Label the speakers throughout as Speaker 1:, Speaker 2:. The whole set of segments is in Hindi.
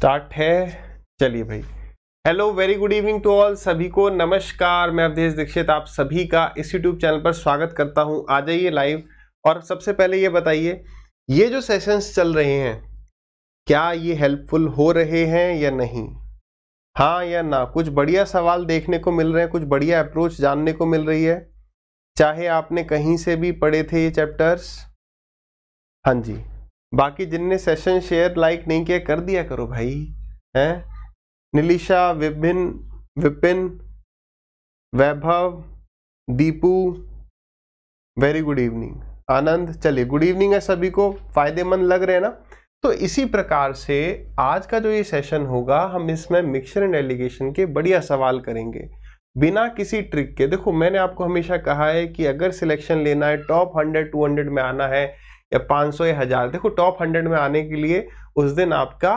Speaker 1: स्टार्ट है चलिए भाई hello very good evening to all सभी को नमस्कार मैं अवधेश दीक्षित आप सभी का इस यूट्यूब चैनल पर स्वागत करता हूं आ जाइए लाइव और सबसे पहले ये बताइए ये जो सेशंस चल रहे हैं क्या ये हेल्पफुल हो रहे हैं या नहीं हाँ या ना कुछ बढ़िया सवाल देखने को मिल रहे हैं कुछ बढ़िया अप्रोच जानने को मिल रही है चाहे आपने कहीं से भी पढ़े थे ये चैप्टर्स हाँ जी बाकी जिनने सेशन शेयर लाइक नहीं किया कर दिया करो भाई हैं निलिशा विभिन Vipin Vaibhav Deepu very good evening Anand चलिए गुड इवनिंग है सभी को फायदेमंद लग रहे हैं ना तो इसी प्रकार से आज का जो ये सेशन होगा हम इसमें मिक्सर एंड एलिगेशन के बढ़िया सवाल करेंगे बिना किसी ट्रिक के देखो मैंने आपको हमेशा कहा है कि अगर सिलेक्शन लेना है टॉप हंड्रेड टू हंड्रेड में आना है या पाँच सौ या हज़ार देखो टॉप हंड्रेड में आने के लिए उस दिन आपका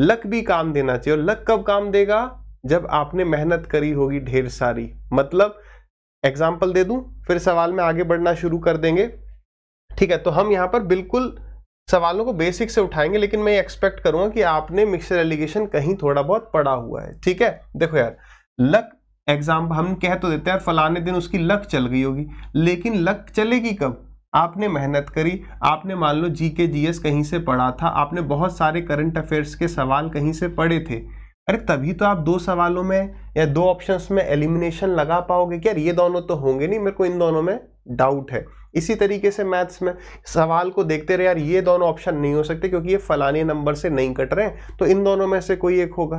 Speaker 1: लक भी काम देना चाहिए और लक कब काम देगा जब आपने मेहनत करी होगी ढेर सारी मतलब एग्जाम्पल दे दूं फिर सवाल में आगे बढ़ना शुरू कर देंगे ठीक है तो हम यहाँ पर बिल्कुल सवालों को बेसिक से उठाएंगे लेकिन मैं एक्सपेक्ट करूंगा कि आपने मिक्सर एलिगेशन कहीं थोड़ा बहुत पड़ा हुआ है ठीक है देखो यार लक एग्जाम्पल हम कह तो देते हैं फलाने दिन उसकी लक चल गई होगी लेकिन लक चलेगी कब आपने मेहनत करी आपने मान लो जी के जी एस कहीं से पढ़ा था आपने बहुत सारे करंट अफेयर्स के सवाल कहीं से पढ़े थे अरे तभी तो आप दो सवालों में या दो ऑप्शंस में एलिमिनेशन लगा पाओगे क्या ये दोनों तो होंगे नहीं मेरे को इन दोनों में डाउट है इसी तरीके से मैथ्स में सवाल को देखते रहे यार ये दोनों ऑप्शन नहीं हो सकते क्योंकि ये फलाने नंबर से नहीं कट रहे हैं तो इन दोनों में से कोई एक होगा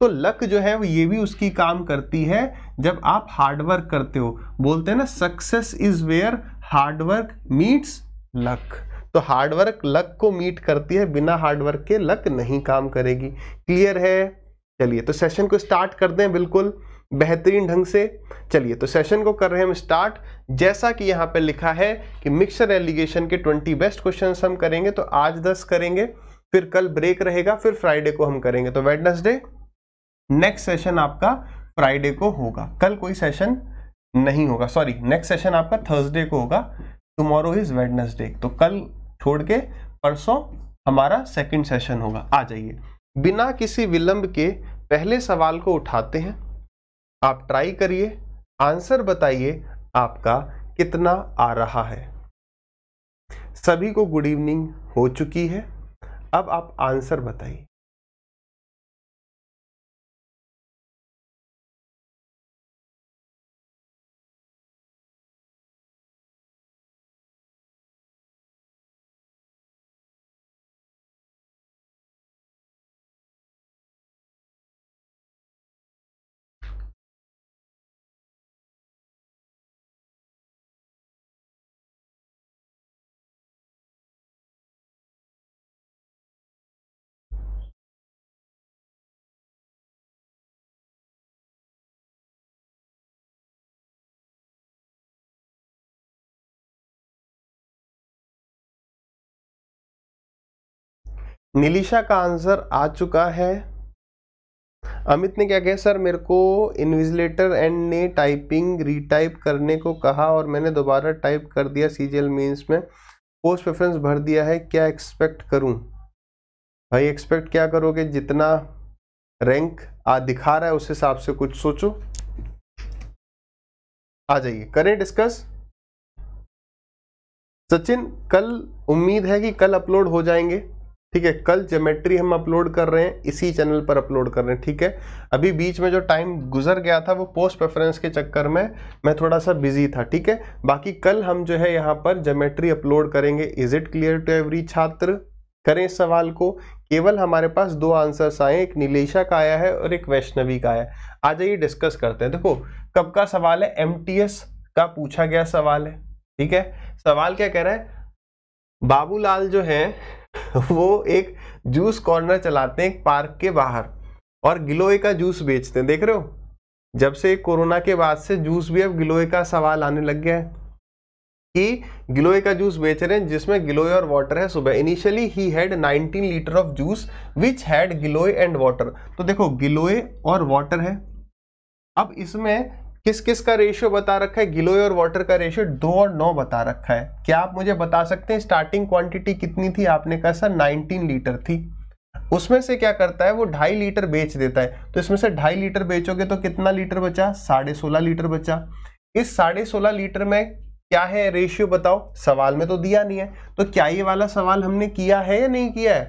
Speaker 1: तो लक जो है वो ये भी उसकी काम करती है जब आप हार्डवर्क करते हो बोलते हैं ना success is where hard work meets luck तो हार्डवर्क लक को मीट करती है बिना हार्डवर्क के लक नहीं काम करेगी क्लियर है चलिए तो सेशन को स्टार्ट कर दें बिल्कुल बेहतरीन ढंग से चलिए तो सेशन को कर रहे हैं हम स्टार्ट जैसा कि यहाँ पे लिखा है कि मिक्सर एलिगेशन के 20 बेस्ट क्वेश्चन हम करेंगे तो आज 10 करेंगे फिर कल ब्रेक रहेगा फिर फ्राइडे को हम करेंगे तो वेडनसडे नेक्स्ट सेशन आपका फ्राइडे को होगा कल कोई सेशन नहीं होगा सॉरी नेक्स्ट सेशन आपका थर्सडे को होगा टुमारो इज वेडनेसडे तो कल छोड़ के परसों हमारा सेकंड सेशन होगा आ जाइए बिना किसी विलंब के पहले सवाल को उठाते हैं आप ट्राई करिए आंसर बताइए आपका कितना आ रहा है सभी को गुड इवनिंग हो चुकी है अब आप
Speaker 2: आंसर बताइए निलिशा
Speaker 1: का आंसर आ चुका है अमित ने क्या कहा सर मेरे को इन्विजिलेटर एंड ने टाइपिंग रीटाइप करने को कहा और मैंने दोबारा टाइप कर दिया सी जी एल मीन्स में पोस्ट प्रेफरेंस भर दिया है क्या एक्सपेक्ट करूं भाई एक्सपेक्ट क्या करोगे जितना रैंक आ दिखा रहा है उस हिसाब से कुछ सोचो आ जाइए करें डिस्कस सचिन कल उम्मीद है कि कल अपलोड हो जाएंगे ठीक है कल जोमेट्री हम अपलोड कर रहे हैं इसी चैनल पर अपलोड कर रहे हैं ठीक है अभी बीच में जो टाइम गुजर गया था वो पोस्ट प्रेफरेंस के चक्कर में मैं थोड़ा सा बिजी था ठीक है बाकी कल हम जो है यहाँ पर जोमेट्री अपलोड करेंगे is it clear to every छात्र करें इस सवाल को केवल हमारे पास दो आंसर्स आए एक नीलेशा का आया है और एक वैष्णवी का आया है आ जाइए डिस्कस करते हैं देखो कब का सवाल है एम का पूछा गया सवाल है ठीक है सवाल क्या कह रहा है बाबूलाल जो है वो एक जूस कॉर्नर चलाते हैं पार्क के बाहर और गिलोय का जूस बेचते हैं देख रहे हो जब से कोरोना के बाद से जूस भी अब गिलोय का सवाल आने लग गया है कि गिलोय का जूस बेच रहे हैं जिसमें गिलोय और वाटर है सुबह इनिशियली ही had 19 litre of juice which had giloy and water तो देखो गिलोय और वाटर है अब इसमें किस किस का रेशियो बता रखा है गिलोय और वाटर का रेशियो दो और नौ बता रखा है क्या आप मुझे बता सकते हैं स्टार्टिंग क्वांटिटी कितनी थी आपने कहा सर 19 लीटर थी उसमें से क्या करता है वो ढाई लीटर बेच देता है तो इसमें से ढाई लीटर बेचोगे तो कितना लीटर बचा साढ़े सोलह लीटर बचा इस साढ़े सोलह लीटर में क्या है रेशियो बताओ सवाल में तो दिया नहीं है तो क्या ये वाला सवाल हमने किया है या नहीं किया है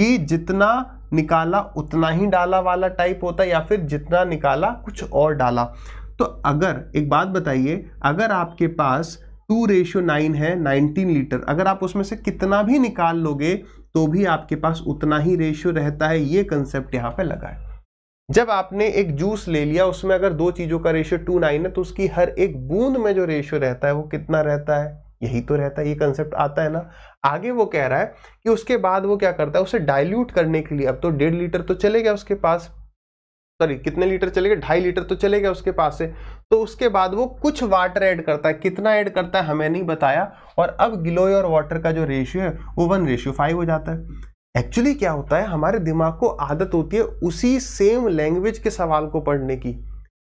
Speaker 1: कि जितना निकाला उतना ही डाला वाला टाइप होता है या फिर जितना निकाला कुछ और डाला तो अगर एक बात बताइए अगर आपके पास टू रेशियो नाइन है नाइनटीन लीटर अगर आप उसमें से कितना भी निकाल लोगे तो भी आपके पास उतना ही रेशियो रहता है ये कंसेप्ट यहाँ पे लगा है जब आपने एक जूस ले लिया उसमें अगर दो चीज़ों का रेशियो टू नाइन है तो उसकी हर एक बूंद में जो रेशियो रहता है वो कितना रहता है यही तो रहता है ये कंसेप्ट आता है ना आगे वो कह रहा है कि उसके बाद वो क्या करता है उसे डाइल्यूट करने के लिए अब तो डेढ़ लीटर तो चले गया उसके पास सॉरी कितने लीटर चलेगा ढाई लीटर तो चलेगा उसके पास से तो उसके बाद वो कुछ वाटर ऐड करता है कितना ऐड करता है हमें नहीं बताया और अब गिलोय और वाटर का जो रेशियो है वो वन रेशियो फाइव हो जाता है एक्चुअली क्या होता है हमारे दिमाग को आदत होती है उसी सेम लैंग्वेज के सवाल को पढ़ने की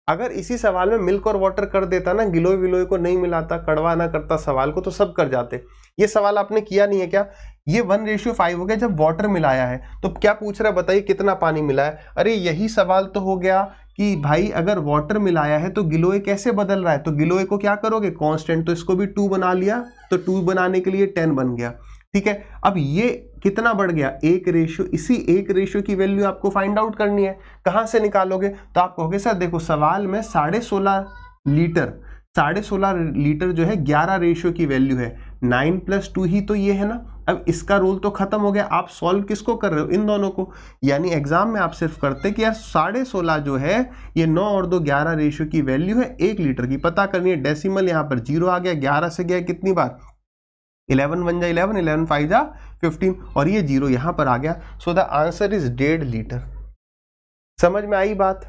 Speaker 1: अगर इसी सवाल में मिल्क और वाटर कर देता ना गिलोय विलोय को नहीं मिलाता कड़वा ना करता सवाल को तो सब कर जाते ये सवाल आपने किया नहीं है क्या ये वन रेशियो फाइव हो गया जब वाटर मिलाया है तो क्या पूछ रहा है बताइए कितना पानी मिला है अरे यही सवाल तो हो गया कि भाई अगर वाटर मिलाया है तो गिलोए कैसे बदल रहा है तो गिलोए को क्या करोगे कांस्टेंट तो इसको भी टू बना लिया तो टू बनाने के लिए टेन बन गया ठीक है अब ये कितना बढ़ गया एक रेशियो इसी एक रेशियो की वैल्यू आपको फाइंड आउट करनी है कहाँ से निकालोगे तो आप कहोगे सर देखो सवाल में साढ़े सोलह लीटर साढ़े सोलह लीटर जो है ग्यारह रेशियो की वैल्यू है नाइन प्लस टू ही तो ये है ना अब इसका रोल तो खत्म हो गया आप सॉल्व किसको कर रहे हो इन दोनों को यानी एग्जाम में आप सिर्फ करते कि यार साढ़े सोलह जो है ये नौ और दो ग्यारह रेशियो की वैल्यू है एक लीटर की पता करनी है डेसिमल यहाँ पर जीरो आ गया ग्यारह से गया कितनी बार इलेवन वन जा इलेवन इलेवन फाइव जा फिफ्टीन और ये जीरो यहाँ पर आ गया सो द आंसर इज डेढ़ लीटर समझ में आई बात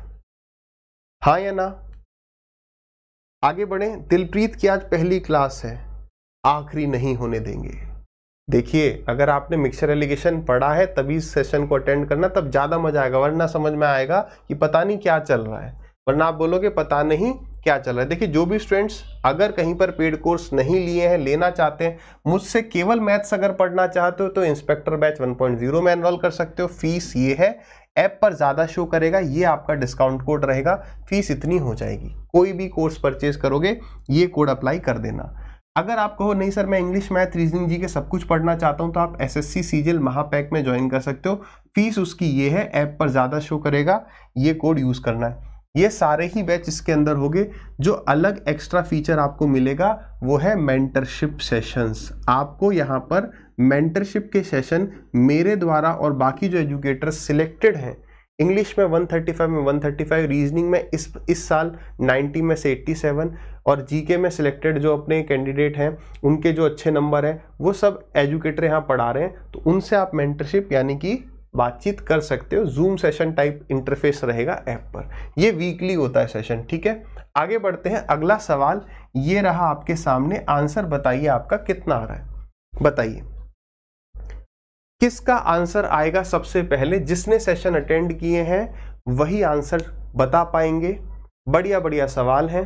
Speaker 1: हाँ या ना आगे बढ़ें दिलप्रीत की आज पहली क्लास है आखिरी नहीं होने देंगे देखिए अगर आपने मिक्सर एलिगेशन पढ़ा है तभी इस सेशन को अटेंड करना तब ज़्यादा मजा आएगा वरना समझ में आएगा कि पता नहीं क्या चल रहा है वरना आप बोलोगे पता नहीं क्या चल रहा है देखिए जो भी स्टूडेंट्स अगर कहीं पर पेड कोर्स नहीं लिए हैं लेना चाहते हैं मुझसे केवल मैथ्स अगर पढ़ना चाहते हो तो इंस्पेक्टर बैच 1.0 में एनरोल कर सकते हो फीस ये है ऐप पर ज़्यादा शो करेगा ये आपका डिस्काउंट कोड रहेगा फीस इतनी हो जाएगी कोई भी कोर्स परचेज करोगे ये कोड अप्लाई कर देना अगर आप कहो नहीं सर मैं इंग्लिश मैथ रीजनिंग जी के सब कुछ पढ़ना चाहता हूँ तो आप एस एस सी सीजल महापैक में ज्वाइन कर सकते हो फीस उसकी ये है ऐप पर ज़्यादा शो करेगा ये कोड यूज़ करना है ये सारे ही बैच इसके अंदर होंगे जो अलग एक्स्ट्रा फीचर आपको मिलेगा वो है मेंटरशिप सेशंस आपको यहाँ पर मेंटरशिप के सेशन मेरे द्वारा और बाकी जो एजुकेटर सिलेक्टेड हैं इंग्लिश में 135 में 135 रीजनिंग में इस इस साल 90 में से 87 और जीके में सिलेक्टेड जो अपने कैंडिडेट हैं उनके जो अच्छे नंबर हैं वो सब एजुकेटर यहाँ पढ़ा रहे हैं तो उनसे आप मेंटरशिप यानी कि बातचीत कर सकते हो जूम सेशन टाइप इंटरफेस रहेगा ऐप पर ये वीकली होता है सेशन ठीक है आगे बढ़ते हैं अगला सवाल ये रहा आपके सामने आंसर बताइए आपका कितना आ रहा है बताइए किसका आंसर आएगा सबसे पहले जिसने सेशन अटेंड किए हैं वही आंसर बता पाएंगे बढ़िया बढ़िया सवाल हैं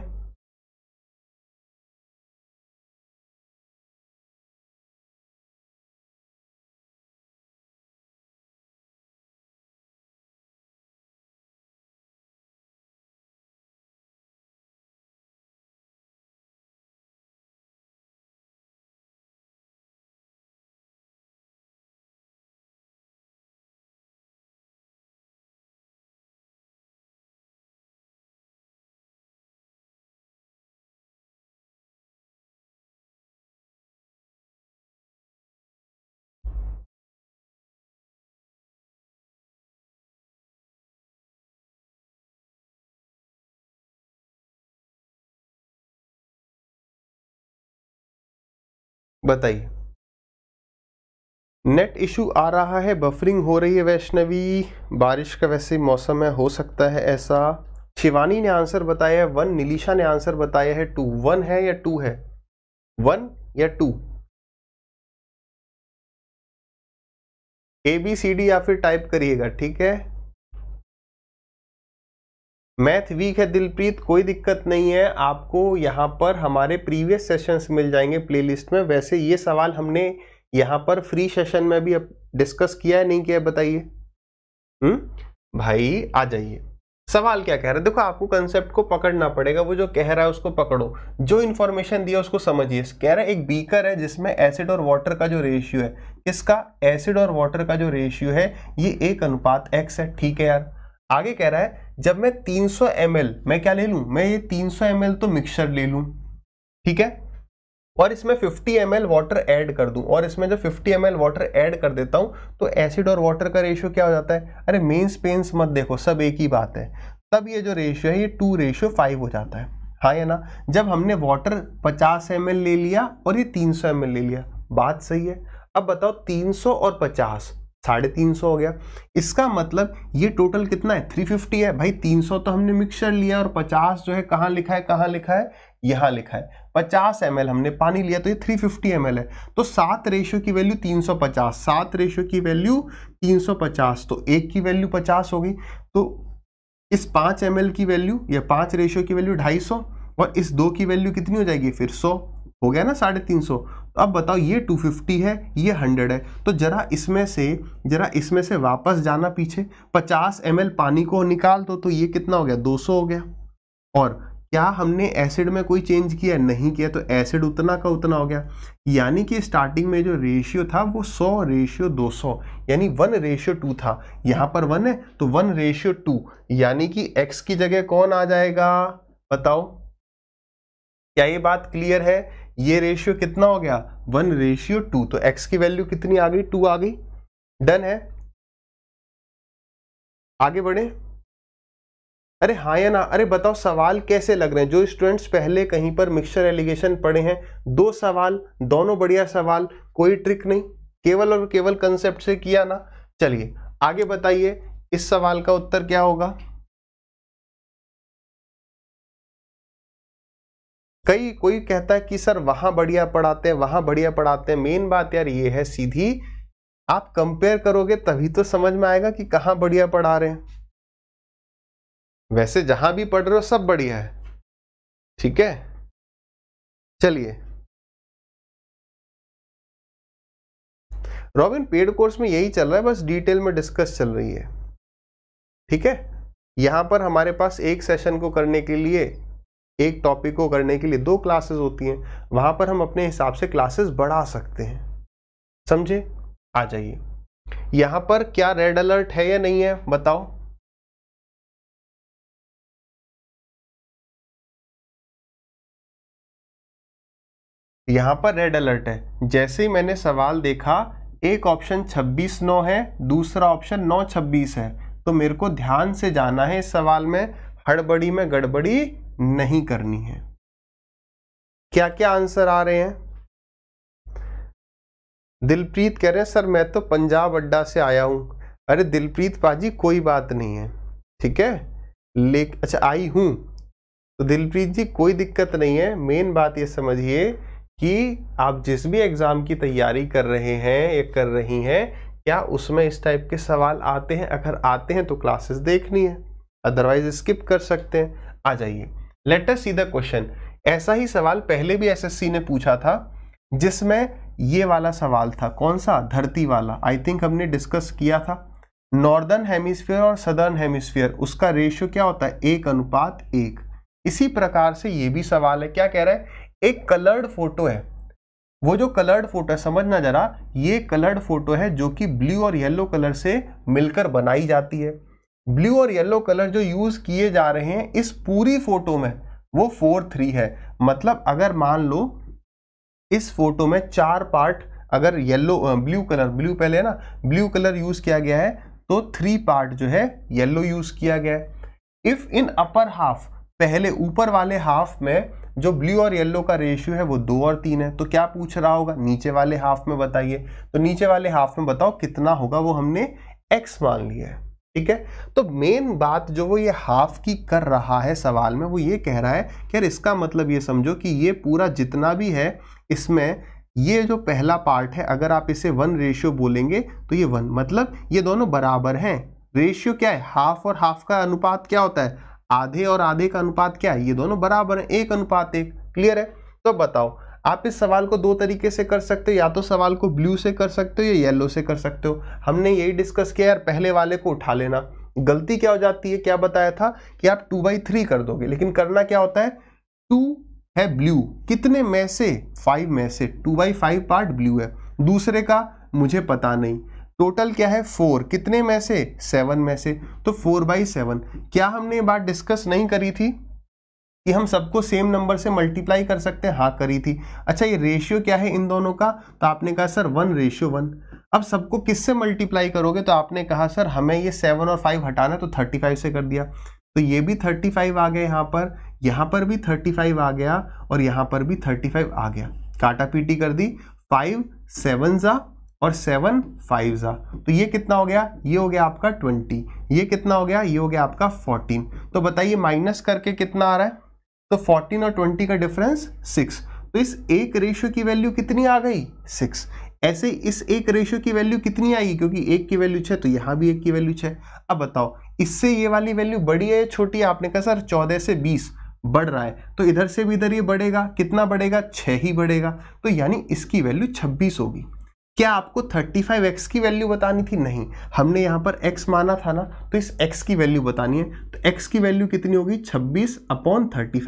Speaker 1: बताइए नेट इशू आ रहा है बफरिंग हो रही है वैष्णवी बारिश का वैसे मौसम है हो सकता है ऐसा शिवानी ने आंसर बताया है वन नीलिशा ने आंसर बताया है टू वन है या टू है वन या two A B C D या फिर टाइप करिएगा ठीक है मैथ वीक है दिलप्रीत कोई दिक्कत नहीं है आपको यहाँ पर हमारे प्रीवियस सेशंस मिल जाएंगे प्लेलिस्ट में वैसे ये सवाल हमने यहाँ पर फ्री सेशन में भी डिस्कस किया है नहीं किया है बताइए हम्म भाई आ जाइए सवाल क्या कह रहा है देखो आपको कंसेप्ट को पकड़ना पड़ेगा वो जो कह रहा है उसको पकड़ो जो इन्फॉर्मेशन दिया उसको समझिए कह रहा है एक बीकर है जिसमें एसिड और वाटर का जो रेशियो है किसका एसिड और वाटर का जो रेशियो है ये एक अनुपात एक्स है ठीक है यार आगे कह रहा है जब मैं 300 सौ मैं क्या ले लूँ मैं ये 300 सौ तो मिक्सचर ले लूँ ठीक है और इसमें 50 एम वाटर ऐड कर दूं और इसमें जब 50 एम वाटर ऐड कर देता हूं तो एसिड और वाटर का रेशियो क्या हो जाता है अरे मेन पेंस मत देखो सब एक ही बात है तब ये जो रेशियो है ये टू रेशियो फाइव हो जाता है हाँ या ना जब हमने वाटर 50 एम ले लिया और ये 300 सौ ले लिया बात सही है अब बताओ 300 और पचास साढ़े तीन सौ हो गया इसका मतलब ये टोटल कितना है थ्री फिफ्टी है भाई तीन सौ तो हमने मिक्सचर लिया और पचास जो है कहाँ लिखा है कहाँ लिखा है यहाँ लिखा है पचास एम हमने पानी लिया तो ये थ्री फिफ्टी एम है तो सात रेशो की वैल्यू तीन सौ पचास सात रेशो की वैल्यू तीन सौ पचास तो एक की वैल्यू पचास हो गई तो इस पाँच एम की वैल्यू या पाँच रेशो की वैल्यू ढाई सौ और इस दो की वैल्यू कितनी हो जाएगी फिर सौ हो गया ना साढ़े तीन सौ अब बताओ ये 250 है ये 100 है तो ज़रा इसमें से ज़रा इसमें से वापस जाना पीछे 50 एम पानी को निकाल दो तो ये कितना हो गया 200 हो गया और क्या हमने एसिड में कोई चेंज किया नहीं किया तो एसिड उतना का उतना हो गया यानी कि स्टार्टिंग में जो रेशियो था वो 100 रेशियो 200 यानी वन रेशियो टू था यहाँ पर वन है तो वन रेशियो टू यानी कि एक्स की जगह कौन आ जाएगा बताओ क्या ये बात क्लियर है ये रेशियो कितना हो गया वन रेशियो टू तो एक्स की वैल्यू कितनी आ गई टू आ गई डन है आगे बढ़े अरे हाँ या ना अरे बताओ सवाल कैसे लग रहे हैं जो स्टूडेंट्स पहले कहीं पर मिक्सचर एलिगेशन पढ़े हैं दो सवाल दोनों बढ़िया सवाल कोई ट्रिक नहीं केवल और केवल कंसेप्ट से किया ना चलिए आगे बताइए इस सवाल का उत्तर क्या होगा कई कोई कहता है कि सर वहाँ बढ़िया पढ़ाते हैं वहाँ बढ़िया पढ़ाते हैं मेन बात यार ये है सीधी आप कंपेयर करोगे तभी तो समझ में आएगा कि कहाँ बढ़िया पढ़ा रहे हैं वैसे जहाँ भी पढ़ रहे हो सब बढ़िया
Speaker 2: है ठीक है चलिए
Speaker 1: रॉबिन पेड कोर्स में यही चल रहा है बस डिटेल में डिस्कस चल रही है ठीक है यहां पर हमारे पास एक सेशन को करने के लिए एक टॉपिक को करने के लिए दो क्लासेस होती हैं वहां पर हम अपने हिसाब से क्लासेस बढ़ा सकते हैं समझे आ जाइए यहां पर क्या रेड
Speaker 2: अलर्ट है या नहीं है बताओ
Speaker 1: यहाँ पर रेड अलर्ट है जैसे ही मैंने सवाल देखा एक ऑप्शन 26 नौ है दूसरा ऑप्शन नौ 26 है तो मेरे को ध्यान से जाना है इस सवाल में हड़बड़ी में गड़बड़ी नहीं करनी है क्या क्या आंसर आ रहे हैं दिलप्रीत कह रहे हैं सर मैं तो पंजाब अड्डा से आया हूं अरे दिलप्रीत पाजी कोई बात नहीं है ठीक है ले अच्छा आई हूं तो दिलप्रीत जी कोई दिक्कत नहीं है मेन बात ये समझिए कि आप जिस भी एग्ज़ाम की तैयारी कर रहे हैं या कर रही हैं क्या उसमें इस टाइप के सवाल आते हैं अगर आते हैं तो क्लासेस देखनी है अदरवाइज स्किप कर सकते हैं आ जाइए लेटर सी द क्वेश्चन ऐसा ही सवाल पहले भी एसएससी ने पूछा था जिसमें ये वाला सवाल था कौन सा धरती वाला आई थिंक हमने डिस्कस किया था नॉर्दर्न हेमिस्फीयर और सदर्न हेमिस्फीयर उसका रेशियो क्या होता है एक अनुपात एक इसी प्रकार से ये भी सवाल है क्या कह रहा है एक कलर्ड फोटो है वो जो कलर्ड फोटो है समझना जरा ये कलर्ड फोटो है जो कि ब्लू और येलो कलर से मिलकर बनाई जाती है ब्लू और येलो कलर जो यूज़ किए जा रहे हैं इस पूरी फोटो में वो फोर थ्री है मतलब अगर मान लो इस फोटो में चार पार्ट अगर येलो ब्लू कलर ब्लू पहले है ना ब्लू कलर यूज़ किया गया है तो थ्री पार्ट जो है येलो यूज़ किया गया है इफ़ इन अपर हाफ पहले ऊपर वाले हाफ में जो ब्लू और येलो का रेशियो है वो दो और तीन है तो क्या पूछ रहा होगा नीचे वाले हाफ में बताइए तो नीचे वाले हाफ में बताओ कितना होगा वो हमने एक्स मान लिया है ठीक है तो मेन बात जो वो ये हाफ की कर रहा है सवाल में वो ये कह रहा है कि यार इसका मतलब ये समझो कि ये पूरा जितना भी है इसमें ये जो पहला पार्ट है अगर आप इसे वन रेशियो बोलेंगे तो ये वन मतलब ये दोनों बराबर हैं रेशियो क्या है हाफ और हाफ का अनुपात क्या होता है आधे और आधे का अनुपात क्या है ये दोनों बराबर हैं एक अनुपात एक क्लियर है तो बताओ आप इस सवाल को दो तरीके से कर सकते हो या तो सवाल को ब्लू से कर सकते हो या येलो से कर सकते हो हमने यही डिस्कस किया यार पहले वाले को उठा लेना गलती क्या हो जाती है क्या बताया था कि आप टू बाई थ्री कर दोगे लेकिन करना क्या होता है टू है ब्लू कितने में से फाइव में से two by five part blue है दूसरे का मुझे पता नहीं टोटल क्या है फोर कितने में से सेवन में से तो फोर बाई सेवन क्या हमने ये बात डिस्कस नहीं करी थी कि हम सबको सेम नंबर से मल्टीप्लाई कर सकते हैं हाँ करी थी अच्छा ये रेशियो क्या है इन दोनों का तो आपने कहा सर वन रेशियो वन अब सबको किससे मल्टीप्लाई करोगे तो आपने कहा सर हमें ये सेवन और फाइव हटाना तो थर्टी फाइव से कर दिया तो ये भी थर्टी फाइव आ गया यहाँ पर यहाँ पर भी थर्टी फाइव आ गया और यहाँ पर भी थर्टी फाइव आ गया काटा पीटी कर दी फाइव सेवन ज़ा और सेवन फाइव ज़ा तो ये कितना हो गया ये हो गया आपका ट्वेंटी ये कितना हो गया ये हो गया आपका फोर्टीन तो बताइए माइनस करके कितना आ रहा है तो 14 और 20 का डिफरेंस 6 तो इस एक रेशियो की वैल्यू कितनी आ गई 6 ऐसे इस एक रेशियो की वैल्यू कितनी आएगी क्योंकि एक की वैल्यू छः तो यहाँ भी एक की वैल्यू छः अब बताओ इससे ये वाली वैल्यू बड़ी है या छोटी है आपने कहा सर चौदह से बीस बढ़ रहा है तो इधर से भी इधर ये बढ़ेगा कितना बढ़ेगा छः ही बढ़ेगा तो यानी इसकी वैल्यू छब्बीस होगी क्या आपको 35x की वैल्यू बतानी थी नहीं हमने यहाँ पर x माना था ना तो इस x की वैल्यू बतानी है तो x की वैल्यू कितनी होगी 26 अपॉन थर्टी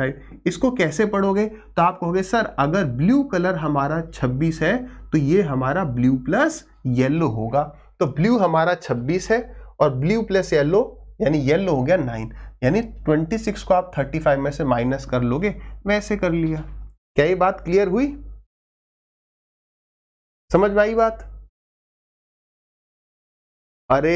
Speaker 1: इसको कैसे पढ़ोगे तो आप कहोगे सर अगर ब्लू कलर हमारा 26 है तो ये हमारा ब्लू प्लस येल्लो होगा तो ब्लू हमारा 26 है और ब्लू प्लस येलो यानी येल्लो हो गया नाइन यानी ट्वेंटी को आप थर्टी में से माइनस कर लोगे वैसे कर लिया क्या ये बात क्लियर हुई समझ में आई बात अरे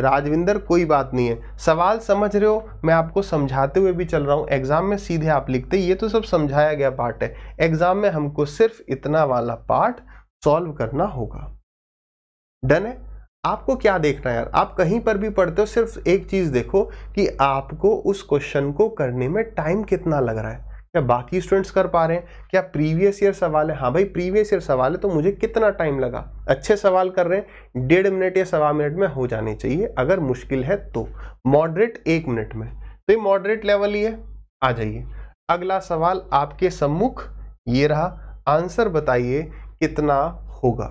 Speaker 1: राजविंदर कोई बात नहीं है सवाल समझ रहे हो मैं आपको समझाते हुए भी चल रहा हूं एग्जाम में सीधे आप लिखते ये तो सब समझाया गया पार्ट है एग्जाम में हमको सिर्फ इतना वाला पार्ट सॉल्व करना होगा डन है आपको क्या देखना है यार आप कहीं पर भी पढ़ते हो सिर्फ एक चीज़ देखो कि आपको उस क्वेश्चन को करने में टाइम कितना लग रहा है क्या बाकी स्टूडेंट्स कर पा रहे हैं क्या प्रीवियस ईयर सवाल है हाँ भाई प्रीवियस ईयर सवाल है तो मुझे कितना टाइम लगा अच्छे सवाल कर रहे हैं डेढ़ मिनट या सवा मिनट में हो जाने चाहिए अगर मुश्किल है तो मॉडरेट एक मिनट में तो ये मॉडरेट लेवल ही है आ जाइए अगला सवाल आपके सम्मुख ये रहा आंसर बताइए कितना होगा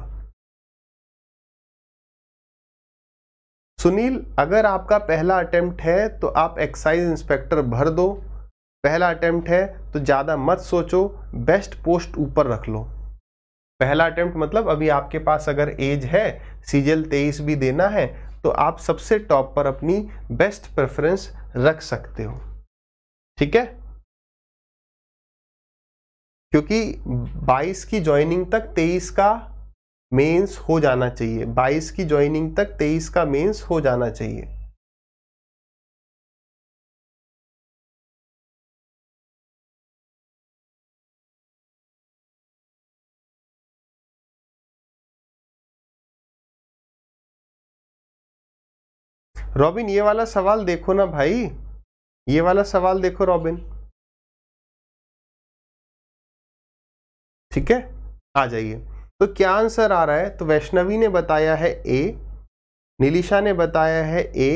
Speaker 1: सुनील अगर आपका पहला अटेम्प्ट है तो आप एक्साइज इंस्पेक्टर भर दो पहला अटैम्प्ट है तो ज़्यादा मत सोचो बेस्ट पोस्ट ऊपर रख लो पहला अटैम्प्ट मतलब अभी आपके पास अगर एज है सीजल तेईस भी देना है तो आप सबसे टॉप पर अपनी बेस्ट प्रेफरेंस रख सकते हो ठीक है क्योंकि 22 की ज्वाइनिंग तक 23 का मेंस हो जाना चाहिए 22 की ज्वाइनिंग तक 23 का मेंस हो जाना चाहिए
Speaker 2: रॉबिन ये वाला सवाल देखो ना भाई ये वाला सवाल देखो रॉबिन
Speaker 1: ठीक है आ जाइए तो क्या आंसर आ रहा है तो वैष्णवी ने बताया है ए नीलिशा ने बताया है ए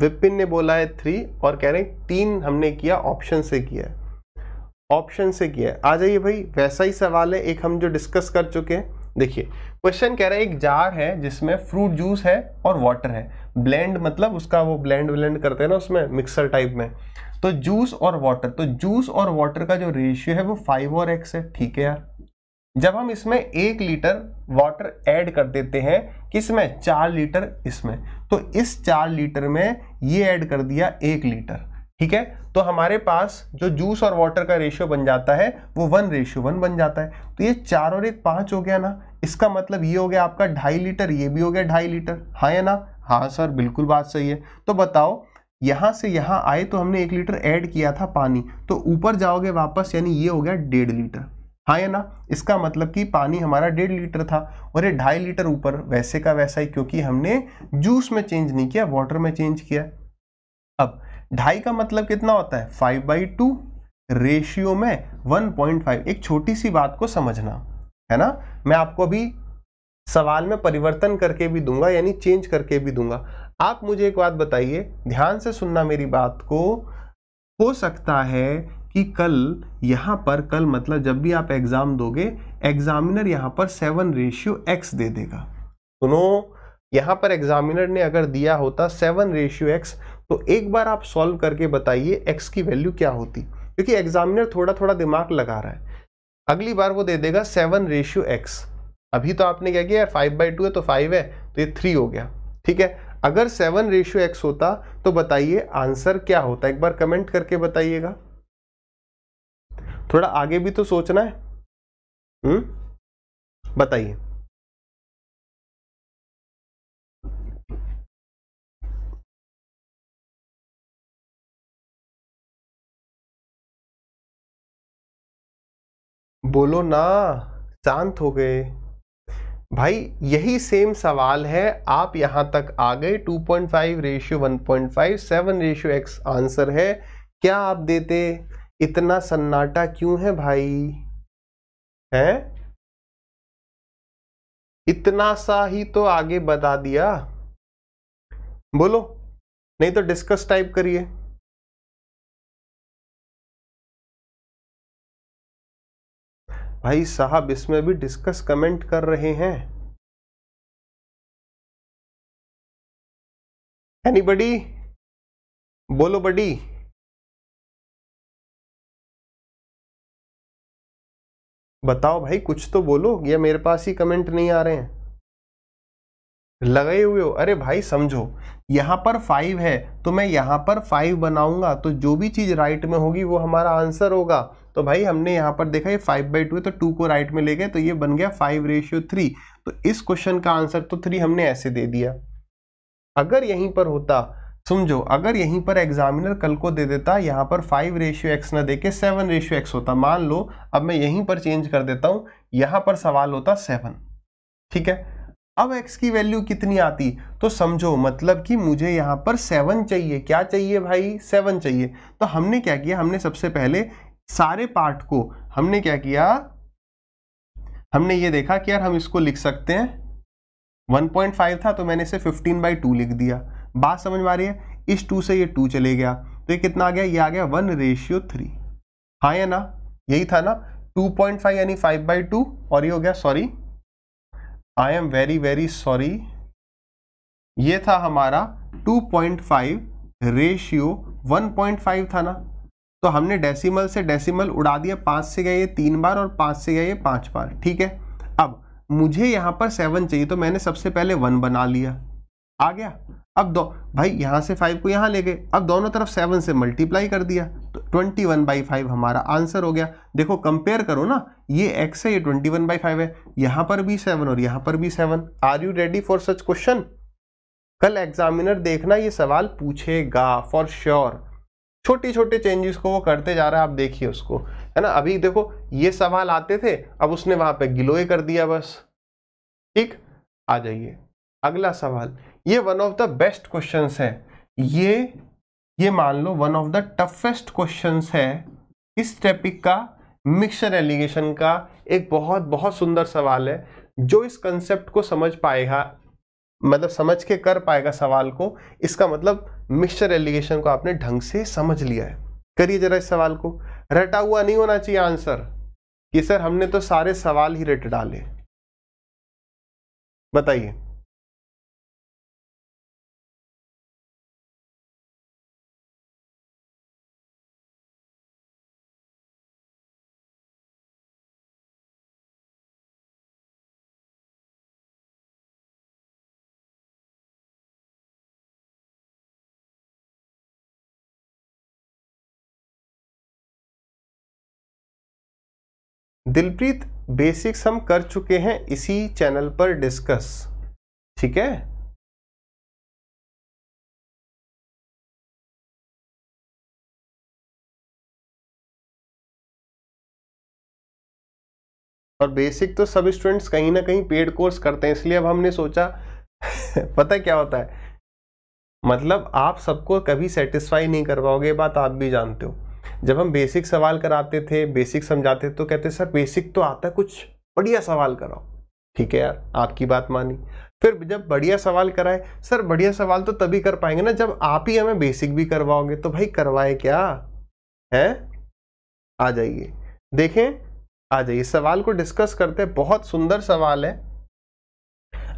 Speaker 1: विपिन ने बोला है थ्री और कह रहे हैं तीन हमने किया ऑप्शन से किया है ऑप्शन से किया आ जाइए भाई वैसा ही सवाल है एक हम जो डिस्कस कर चुके हैं देखिए क्वेश्चन कह रहा है एक जार है जिसमें फ्रूट जूस है और वाटर है ब्लेंड मतलब उसका वो ब्लेंड ब्लेंड करते हैं ना उसमें मिक्सर टाइप में तो जूस और वाटर तो जूस और वाटर का जो रेशियो है वो फाइव और एक्स है ठीक है यार जब हम इसमें एक लीटर वाटर ऐड कर देते हैं किसमें चार लीटर इसमें तो इस चार लीटर में ये ऐड कर दिया एक लीटर ठीक है तो हमारे पास जो जूस और वाटर का रेशियो बन जाता है वो वन रेशियो वन बन जाता है तो ये चार और एक पांच हो गया ना इसका मतलब ये हो गया आपका ढाई लीटर ये भी हो गया ढाई लीटर हाँ है ना हाँ सर बिल्कुल बात सही है तो बताओ यहाँ से यहाँ आए तो हमने एक लीटर ऐड किया था पानी तो ऊपर जाओगे वापस यानी ये हो गया डेढ़ लीटर हाँ या ना इसका मतलब कि पानी हमारा डेढ़ लीटर था और ये ढाई लीटर ऊपर वैसे का वैसा ही क्योंकि हमने जूस में चेंज नहीं किया वाटर में चेंज किया अब ढाई का मतलब कितना होता है फाइव बाई टू रेशियो में वन पॉइंट फाइव एक छोटी सी बात को समझना है ना मैं आपको अभी सवाल में परिवर्तन करके भी दूंगा यानी चेंज करके भी दूंगा आप मुझे एक बात बताइए ध्यान से सुनना मेरी बात को हो सकता है कि कल यहां पर कल मतलब जब भी आप एग्ज़ाम दोगे एग्जामिनर यहां पर सेवन रेशियो एक्स दे देगा सुनो यहां पर एग्जामिनर ने अगर दिया होता सेवन रेशियो एक्स तो एक बार आप सॉल्व करके बताइए एक्स की वैल्यू क्या होती क्योंकि एग्जामिनर थोड़ा थोड़ा दिमाग लगा रहा है अगली बार वो दे देगा सेवन रेशियो एक्स अभी तो आपने क्या किया यार फाइव बाई टू है तो फाइव है तो ये थ्री हो गया ठीक है अगर सेवन रेशियो एक्स होता तो बताइए आंसर क्या होता एक बार कमेंट करके बताइएगा थोड़ा आगे भी तो सोचना है
Speaker 2: हम्म? बताइए
Speaker 1: बोलो ना शांत हो गए भाई यही सेम सवाल है आप यहां तक आ गए 2.5 ratio one seven ratio x answer है क्या आप देते इतना सन्नाटा क्यों है भाई है इतना सा ही तो आगे बता दिया
Speaker 2: बोलो नहीं तो डिस्कस टाइप करिए भाई साहब इसमें भी डिस्कस कमेंट कर रहे हैं एनी बडी बोलो बडी बताओ भाई कुछ तो बोलो या मेरे
Speaker 1: पास ही कमेंट नहीं आ रहे हैं लगे हुए हो अरे भाई समझो यहां पर फाइव है तो मैं यहां पर फाइव बनाऊंगा तो जो भी चीज़ राइट में होगी वो हमारा आंसर होगा तो भाई हमने यहाँ पर देखा ये फाइव बाई टू है तो टू को राइट में ले गए तो ये बन गया फाइव रेशियो थ्री तो इस क्वेश्चन का आंसर तो थ्री हमने ऐसे दे दिया अगर यहीं पर होता समझो अगर यहीं पर एग्जामिनर कल को दे देता यहाँ पर फाइव रेशियो एक्स ना दे के सेवन रेशियो एक्स होता मान लो अब मैं यहीं पर चेंज कर देता हूँ यहाँ पर सवाल होता सेवन ठीक है अब x की वैल्यू कितनी आती तो समझो मतलब कि मुझे यहाँ पर सेवन चाहिए क्या चाहिए भाई सेवन चाहिए तो हमने क्या किया हमने सबसे पहले सारे पार्ट को हमने क्या किया हमने ये देखा कि यार हम इसको लिख सकते हैं 1.5 था तो मैंने इसे 15 बाई टू लिख दिया बात समझ में आ रही है इस टू से ये टू चले गया तो ये कितना आ गया ये आ गया वन रेशियो थ्री हाँ या ना यही था ना 2.5 यानी फाइव बाई टू और ये हो गया sorry I am very very sorry ये था हमारा 2.5 रेशियो वन था ना तो हमने डेसिमल से डेसिमल उड़ा दिया पाँच से गए तीन बार और पाँच से गए पाँच बार ठीक है अब मुझे यहाँ पर सेवन चाहिए तो मैंने सबसे पहले वन बना लिया आ गया अब दो भाई यहाँ से फाइव को यहाँ ले गए अब दोनों तरफ सेवन से मल्टीप्लाई कर दिया तो ट्वेंटी वन बाई फाइव हमारा आंसर हो गया देखो कंपेयर करो ना ये एक्स है ये ट्वेंटी वन बाई फाइव है यहाँ पर भी सेवन और यहाँ पर भी seven are you ready for such question कल एग्जामिनर देखना ये सवाल पूछेगा फॉर श्योर sure. छोटे छोटे चेंजेस को वो करते जा रहा है आप देखिए उसको है ना अभी देखो ये सवाल आते थे अब उसने वहां पे गिलोए कर दिया बस ठीक आ जाइए अगला सवाल ये one of the best question है ये ये मान लो one of the toughest question है इस टॉपिक का मिक्सर एलिगेशन का एक बहुत बहुत सुंदर सवाल है जो इस कंसेप्ट को समझ पाएगा मतलब समझ के कर पाएगा सवाल को इसका मतलब मिक्सचर एलिगेशन को आपने ढंग से समझ लिया है करिए जरा इस सवाल को रटा हुआ नहीं होना चाहिए आंसर कि सर हमने तो सारे सवाल ही रट डाले
Speaker 2: बताइए दिलप्रीत बेसिक्स हम कर चुके हैं इसी चैनल पर डिस्कस ठीक है
Speaker 1: और बेसिक तो सब स्टूडेंट्स कहीं ना कहीं पेड कोर्स करते हैं इसलिए अब हमने सोचा पता है क्या होता है मतलब आप सबको कभी सेटिस्फाई नहीं करवाओगे बात आप भी जानते हो जब हम बेसिक सवाल कराते थे बेसिक समझाते थे तो कहते सर बेसिक तो आता है कुछ बढ़िया सवाल कराओ ठीक है यार आपकी बात मानी फिर जब बढ़िया सवाल कराए सर बढ़िया सवाल तो तभी कर पाएंगे ना जब आप ही हमें बेसिक भी करवाओगे तो भाई करवाए क्या है आ जाइए देखें आ जाइए सवाल को डिस्कस करते हैं बहुत सुंदर सवाल है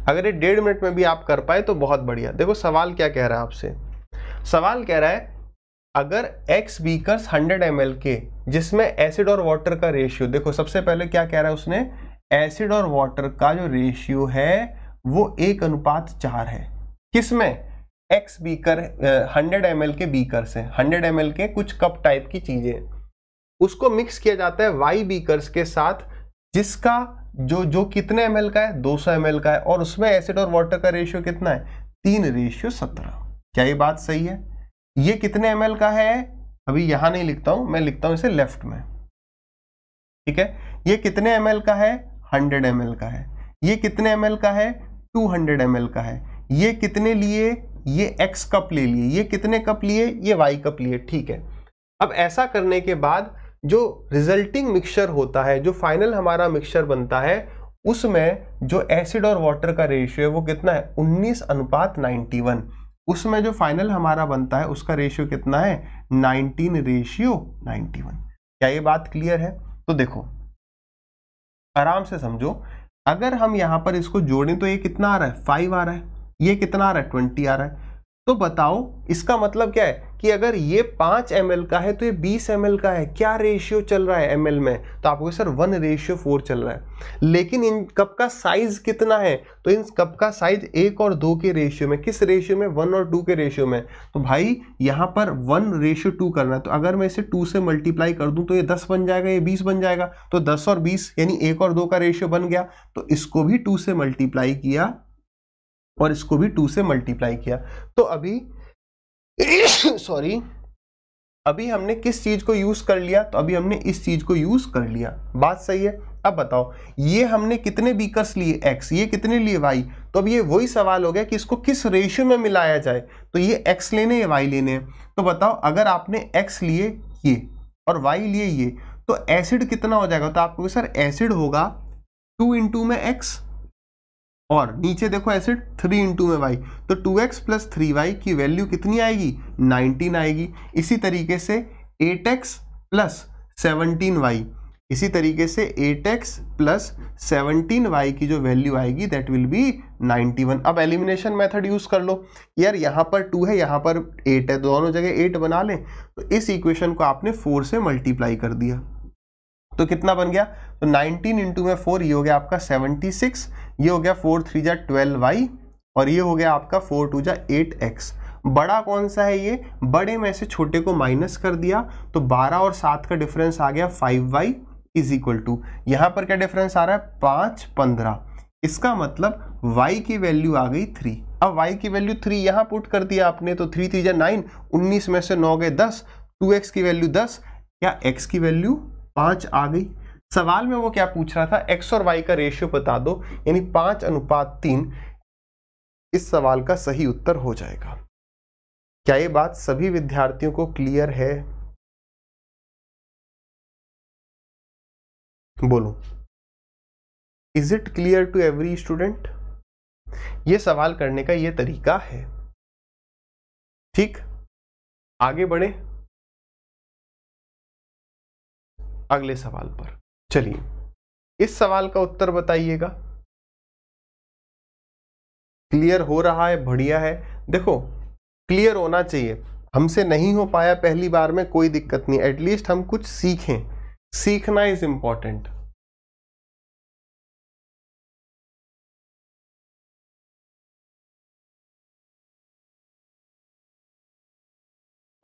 Speaker 1: अगर ये डेढ़ मिनट में भी आप कर पाए तो बहुत बढ़िया देखो सवाल क्या कह रहा है आपसे सवाल कह रहा है अगर x बीकर्स 100 एम के जिसमें एसिड और वाटर का रेशियो देखो सबसे पहले क्या कह रहा है उसने एसिड और वाटर का जो रेशियो है वो एक अनुपात चार है किसमें एक्स बीकर हंड्रेड एम के बीकर हैं हंड्रेड एम के कुछ कप टाइप की चीज़ें उसको मिक्स किया जाता है वाई बीकर्स के साथ जिसका जो जो कितने एम का है 200 एम का है और उसमें एसिड और वाटर का रेशियो कितना है तीन रेशियो सत्रह क्या ये बात सही है ये कितने एम का है अभी यहां नहीं लिखता हूं मैं लिखता हूं इसे लेफ्ट में ठीक है ये कितने एम का है हंड्रेड एम का है ये कितने एम का है टू हंड्रेड एम का है ये कितने लिए ये एक्स कप ले लिए ये कितने कप लिए ये वाई कप लिए ठीक है अब ऐसा करने के बाद जो रिजल्टिंग मिक्सचर होता है जो फाइनल हमारा मिक्सचर बनता है उसमें जो एसिड और वाटर का रेशियो है वो कितना है 19 अनुपात 91 उसमें जो फाइनल हमारा बनता है उसका रेशियो कितना है 19 रेशियो 91 क्या ये बात क्लियर है तो देखो आराम से समझो अगर हम यहां पर इसको जोड़ें तो ये कितना आ रहा है फाइव आ रहा है ये कितना आ रहा है ट्वेंटी आ रहा है तो बताओ इसका मतलब क्या है कि अगर ये पाँच एम का है तो ये बीस एम का है क्या रेशियो चल रहा है एम में तो आपको सर वन रेशियो फोर चल रहा है लेकिन इन कप का साइज कितना है तो इन कप का साइज एक और दो के रेशियो में किस रेशियो में वन और टू के रेशियो में तो भाई यहाँ पर वन रेशियो टू करना है तो अगर मैं इसे टू से मल्टीप्लाई कर दूँ तो ये दस बन जाएगा ये बीस बन जाएगा तो दस और बीस यानी एक और दो का रेशियो बन गया तो इसको भी टू से मल्टीप्लाई किया और इसको भी टू से मल्टीप्लाई किया तो अभी सॉरी अभी हमने किस चीज को यूज कर लिया तो अभी हमने इस चीज को यूज कर लिया बात सही है अब बताओ ये हमने कितने बीकर्स लिए x ये कितने लिए y तो अब ये वही सवाल हो गया कि इसको किस रेशियो में मिलाया जाए तो ये x लेने या y लेने तो बताओ अगर आपने x लिए ये और y लिए ये तो एसिड कितना हो जाएगा तो आपको सर एसिड होगा टू इंटू में एक्स और नीचे देखो एसिड थ्री इंटू में वाई तो two x plus three y की वैल्यू कितनी आएगी नाइनटीन आएगी इसी तरीके से eight x plus seventeen y इसी तरीके से 8x x plus seventeen Y की जो वैल्यू आएगी दैट विल बी 91 अब एलिमिनेशन मेथड यूज़ कर लो यार यहाँ पर टू है यहाँ पर एट है दोनों जगह एट बना लें तो इस इक्वेशन को आपने फोर से मल्टीप्लाई कर दिया तो कितना बन गया तो 19 इंटू में फोर ये हो गया आपका 76 ये हो गया फोर थ्री जा ट्वेल्व वाई और ये हो गया आपका फोर टू जा एट एक्स बड़ा कौन सा है ये बड़े में से छोटे को माइनस कर दिया तो 12 और 7 का डिफरेंस आ गया 5y Y is equal to यहाँ पर क्या डिफरेंस आ रहा है पाँच पंद्रह इसका मतलब y की वैल्यू आ गई थ्री अब y की वैल्यू थ्री यहाँ पुट कर दिया आपने तो थ्री थ्री जा नाइन उन्नीस में से नौ गए दस टू एक्स की वैल्यू दस या x की वैल्यू पाँच आ गई सवाल में वो क्या पूछ रहा था एक्स और वाई का रेशियो बता दो यानी पाँच अनुपात तीन इस सवाल का सही उत्तर हो जाएगा क्या ये बात सभी विद्यार्थियों को क्लियर है
Speaker 2: बोलो is it clear to every student ये सवाल करने का ये तरीका है ठीक आगे बढ़े
Speaker 1: अगले सवाल पर
Speaker 2: चलिए
Speaker 1: इस सवाल का उत्तर बताइएगा क्लियर हो रहा है बढ़िया है देखो क्लियर होना चाहिए हमसे नहीं हो पाया पहली बार में कोई दिक्कत नहीं एटलीस्ट हम कुछ सीखें सीखना इज इंपॉर्टेंट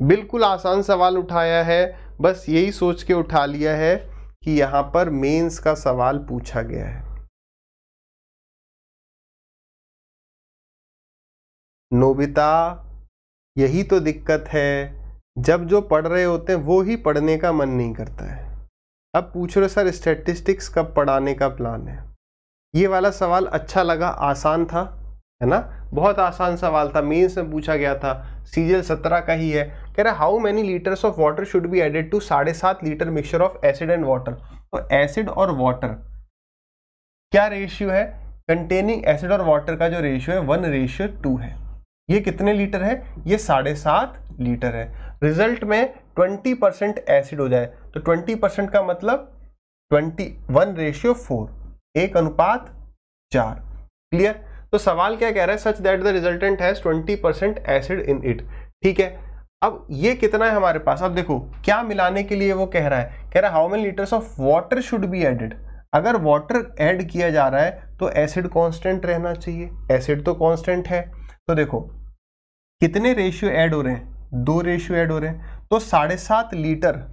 Speaker 1: बिल्कुल आसान सवाल उठाया है बस यही सोच के उठा लिया है कि यहाँ पर मेंस का सवाल पूछा गया है नोबिता यही तो दिक्कत है जब जो पढ़ रहे होते हैं वो ही पढ़ने का मन नहीं करता है अब पूछ रहे सर स्टेटिस्टिक्स कब पढ़ाने का प्लान है ये वाला सवाल अच्छा लगा आसान था है ना बहुत आसान सवाल था मेन्स में पूछा गया था सीजल सत्रह का ही है कह रहा how many litres of water should be added to साढ़े सात litre mixture of acid and water तो एसिड और वाटर क्या रेशियो है कंटेनिंग एसिड और वाटर का जो रेशियो है वन रेशियो टू है ये कितने लीटर है ये साढ़े सात लीटर है रिजल्ट में ट्वेंटी परसेंट एसिड हो जाए तो ट्वेंटी परसेंट का मतलब ट्वेंटी वन रेशियो फोर एक अनुपात चार क्लियर तो सवाल क्या कह रहा है such that the resultant has 20% acid in it ठीक है अब ये कितना है हमारे पास अब देखो क्या मिलाने के लिए वो कह रहा है कह रहा है how many litres of water should be added अगर वाटर ऐड किया जा रहा है तो एसिड कांस्टेंट रहना चाहिए एसिड तो कांस्टेंट है तो देखो कितने रेशियो ऐड हो रहे हैं दो रेशियो ऐड हो रहे हैं तो साढ़े सात लीटर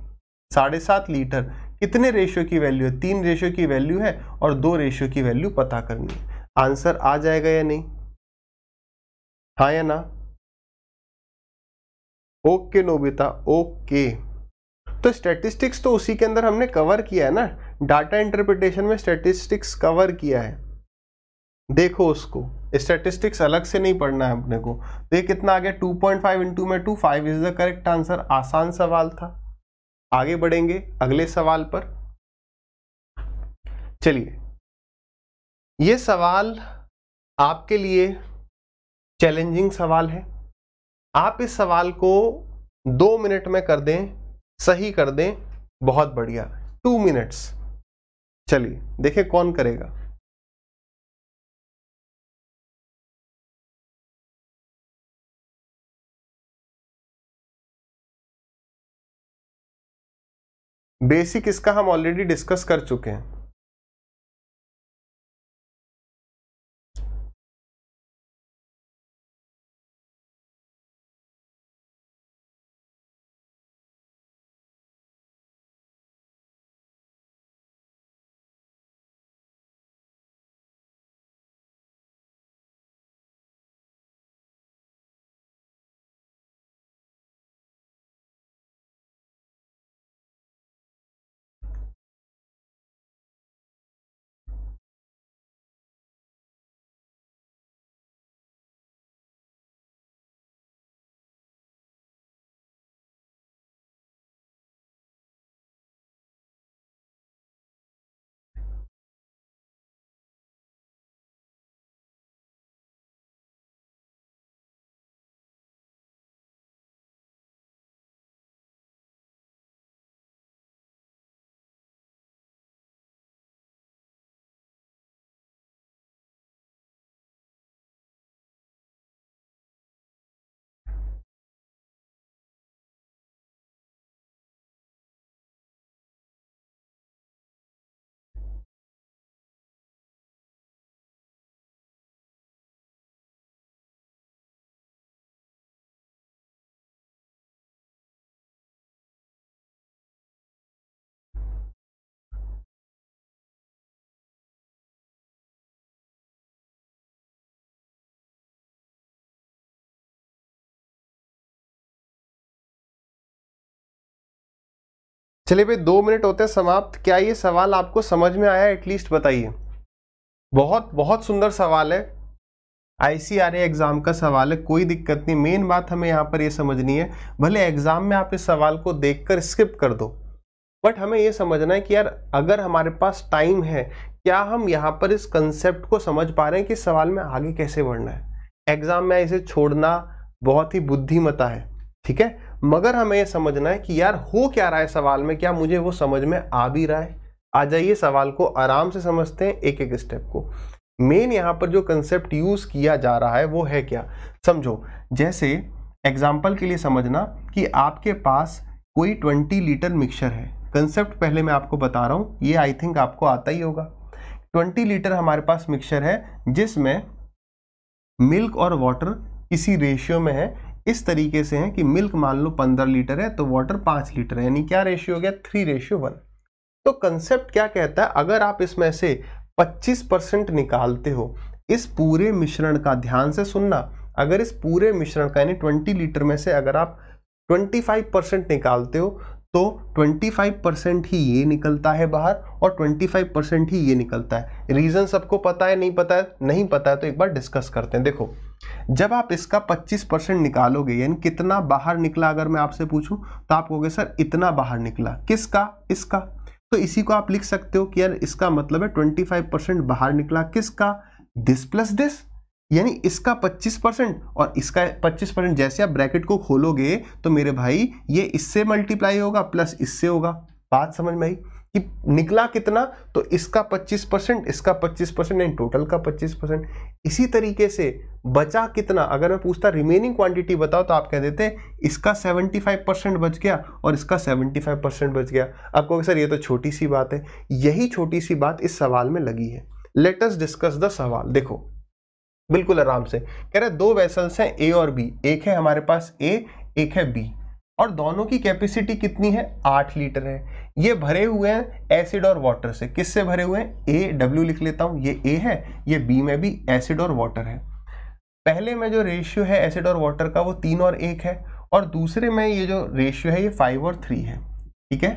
Speaker 1: साढ़े सात लीटर कितने रेशियो की वैल्यू है तीन रेशियो की वैल्यू है और दो रेशियो की वैल्यू पता करनी है आंसर आ जाएगा या नहीं हाँ या ना ओके नोबिता ओके तो स्टैटिस्टिक्स तो उसी के अंदर हमने कवर किया है ना डाटा इंटरप्रिटेशन में स्टैटिस्टिक्स कवर किया है देखो उसको स्टैटिस्टिक्स अलग से नहीं पढ़ना है अपने को देख कितना आ गया टू पॉइंट फाइव इंटू में two five is the correct answer आसान सवाल था आगे बढ़ेंगे अगले सवाल पर चलिए ये सवाल आपके लिए चैलेंजिंग सवाल है आप इस सवाल को दो मिनट में कर दें सही कर दें बहुत बढ़िया टू मिनट्स चलिए देखें कौन करेगा
Speaker 2: बेसिक इसका हम ऑलरेडी डिस्कस कर चुके हैं चलिए भाई
Speaker 1: दो मिनट होते हैं समाप्त क्या ये सवाल आपको समझ में आया एटलीस्ट बताइए बहुत बहुत सुंदर सवाल है आईसीआरए एग्ज़ाम का सवाल है कोई दिक्कत नहीं मेन बात हमें यहाँ पर ये समझनी है भले एग्ज़ाम में आप इस सवाल को देखकर स्किप कर दो बट हमें ये समझना है कि यार अगर हमारे पास टाइम है क्या हम यहाँ पर इस कंसेप्ट को समझ पा रहे हैं कि सवाल में आगे कैसे बढ़ना है एग्ज़ाम में इसे छोड़ना बहुत ही बुद्धिमता है ठीक है मगर हमें यह समझना है कि यार हो क्या रहा है सवाल में क्या मुझे वो समझ में आ भी रहा है आ जाइए सवाल को आराम से समझते हैं एक एक स्टेप को मेन यहाँ पर जो कंसेप्ट यूज़ किया जा रहा है वो है क्या समझो जैसे एग्जाम्पल के लिए समझना कि आपके पास कोई ट्वेंटी लीटर मिक्सर है कंसेप्ट पहले मैं आपको बता रहा हूँ ये आई थिंक आपको आता ही होगा ट्वेंटी लीटर हमारे पास मिक्सर है जिसमें मिल्क और वाटर किसी रेशियो में है इस तरीके से हैं कि मिल्क मान लो पंद्रह लीटर है तो वाटर पांच लीटर है यानी क्या रेशियो हो गया थ्री रेशियो वन तो कंसेप्ट क्या कहता है अगर आप इसमें से 25 परसेंट निकालते हो इस पूरे मिश्रण का ध्यान से सुनना अगर इस पूरे मिश्रण का यानी 20 लीटर में से अगर आप 25 परसेंट निकालते हो तो 25 परसेंट ही ये निकलता है बाहर और 25 परसेंट ही ये निकलता है रीज़न सबको पता है नहीं पता है नहीं पता है तो एक बार डिस्कस करते हैं देखो जब आप इसका 25 परसेंट निकालोगे यानी कितना बाहर निकला अगर मैं आपसे पूछूं तो आप कहोगे सर इतना बाहर निकला किसका इसका तो इसी को आप लिख सकते हो कि यार इसका मतलब है 25 परसेंट बाहर निकला किसका दिस प्लस दिस यानी इसका 25 परसेंट और इसका 25 परसेंट जैसे आप ब्रैकेट को खोलोगे तो मेरे भाई ये इससे मल्टीप्लाई होगा प्लस इससे होगा बात समझ में आई कि निकला कितना तो इसका 25 परसेंट इसका 25 परसेंट एंड टोटल का 25 परसेंट इसी तरीके से बचा कितना अगर मैं पूछता रिमेनिंग क्वांटिटी बताओ तो आप कह देते इसका 75 परसेंट बच गया और इसका 75 परसेंट बच गया अब कहोगे सर ये तो छोटी सी बात है यही छोटी सी बात इस सवाल में लगी है लेटस डिस्कस द सवाल देखो बिल्कुल आराम से कह रहे दो वैसल्स हैं ए और बी एक है हमारे पास ए एक है बी और दोनों की कैपेसिटी कितनी है आठ लीटर है ये भरे हुए हैं एसिड और वाटर से किससे भरे हुए हैं ए डब्ल्यू लिख लेता हूँ ये ए है ये बी में भी एसिड और वाटर है पहले में जो रेशियो है एसिड और वाटर का वो तीन और एक है और दूसरे में ये जो रेशियो है ये फाइव और थ्री है ठीक है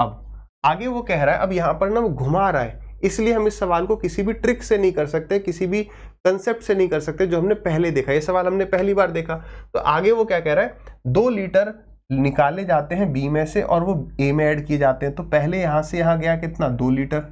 Speaker 1: अब आगे वो कह रहा है अब यहाँ पर ना वो घुमा रहा है इसलिए हम इस सवाल को किसी भी ट्रिक से नहीं कर सकते किसी भी कंसेप्ट से नहीं कर सकते जो हमने पहले देखा ये सवाल हमने पहली बार देखा तो आगे वो क्या कह रहा है दो लीटर निकाले जाते हैं बी में से और वो ए में ऐड किए जाते हैं तो पहले यहाँ से यहाँ गया कितना दो लीटर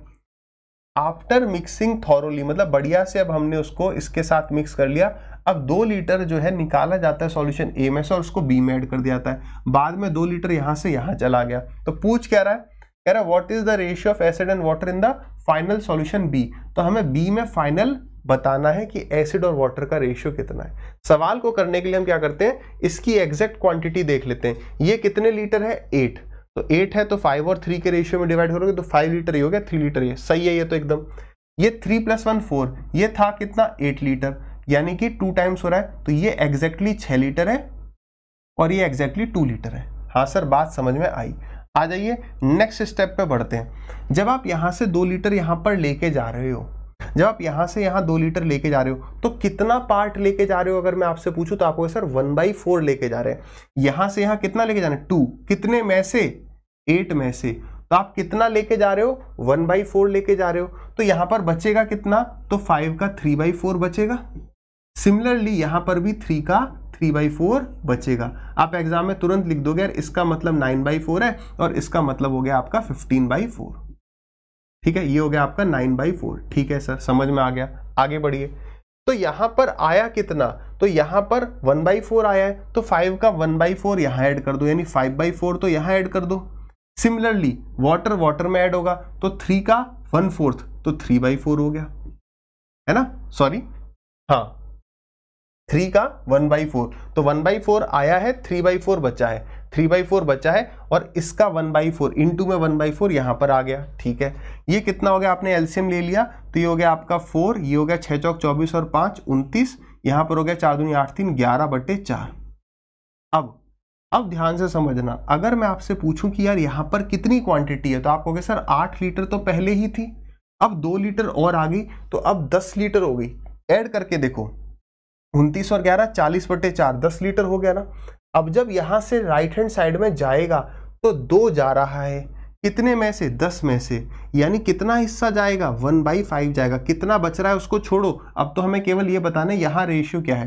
Speaker 1: आफ्टर मिक्सिंग थॉरोली मतलब बढ़िया से अब हमने उसको इसके साथ मिक्स कर लिया अब दो लीटर जो है निकाला जाता है सॉल्यूशन ए में से और उसको बी में ऐड कर दिया जाता है बाद में दो लीटर यहाँ से यहाँ चला गया तो पूछ क्या रहा है कह रहा है what is the ratio of acid and water in the final solution B तो हमें बी में फाइनल बताना है कि एसिड और वाटर का रेशियो कितना है सवाल को करने के लिए हम क्या करते हैं इसकी एग्जैक्ट क्वांटिटी देख लेते हैं ये कितने लीटर है एट तो एट है तो फाइव और थ्री के रेशियो में डिवाइड करोगे तो फाइव लीटर ही हो गया थ्री लीटर ये सही है ये तो एकदम ये थ्री प्लस वन फोर ये था कितना एट लीटर यानी कि टू टाइम्स हो रहा है तो ये एग्जैक्टली छः लीटर है और ये एग्जैक्टली टू लीटर है हाँ सर बात समझ में आई आ जाइए नेक्स्ट स्टेप पे बढ़ते हैं जब आप यहाँ से दो लीटर यहाँ पर लेके जा रहे हो जब आप यहाँ से यहाँ दो लीटर लेके जा रहे हो तो कितना पार्ट लेके जा रहे हो अगर मैं आपसे पूछूँ तो आपको सर वन बाई फोर लेके जा रहे हैं यहाँ से यहाँ कितना लेके जा रहे हैं टू कितने में से एट में से तो आप कितना लेके जा रहे हो वन बाई फोर लेके जा रहे हो तो यहाँ पर बचेगा कितना तो फाइव का थ्री बाई फोर बचेगा सिमिलरली यहाँ पर भी थ्री का थ्री बाई फोर बचेगा आप एग्जाम में तुरंत लिख दोगे यार इसका मतलब नाइन बाई फोर है और इसका मतलब हो गया आपका फिफ्टीन बाई फोर ठीक है ये हो गया आपका नाइन बाई फोर ठीक है सर समझ में आ गया आगे बढ़िए तो यहां पर आया कितना तो यहां पर वन बाई फोर आया है तो फाइव का वन बाई फोर यहां ऐड कर दो यानी फाइव बाई फोर तो यहां ऐड कर दो सिमिलरली वाटर वाटर में ऐड होगा तो थ्री का वन फोर्थ तो थ्री बाई फोर हो गया है ना सॉरी हाँ थ्री का वन बाई फोर तो वन बाई फोर आया है थ्री बाई फोर बचा है थ्री बाई फोर बचा है और इसका one by four into में वन बाई फोर यहाँ पर आ गया ठीक है ये कितना हो गया आपने एल्सियम ले लिया तो ये हो गया आपका फोर ये हो गया छः चौक चौबीस और पाँच उनतीस यहाँ पर हो गया चार दूनी आठ तीन ग्यारह बटे चार अब अब ध्यान से समझना अगर मैं आपसे पूछूँ कि यार यहाँ पर कितनी क्वान्टिटी है तो आप कहोगे सर आठ लीटर तो पहले ही थी अब दो लीटर और आ गई तो अब दस लीटर हो गई एड करके देखो उनतीस और ग्यारह चालीस बटे चार दस लीटर हो गया ना अब जब यहाँ से राइट हैंड साइड में जाएगा तो दो जा रहा है कितने में से दस में से यानी कितना हिस्सा जाएगा वन बाई फाइव जाएगा कितना बच रहा है उसको छोड़ो अब तो हमें केवल ये बताने यहाँ रेशियो क्या है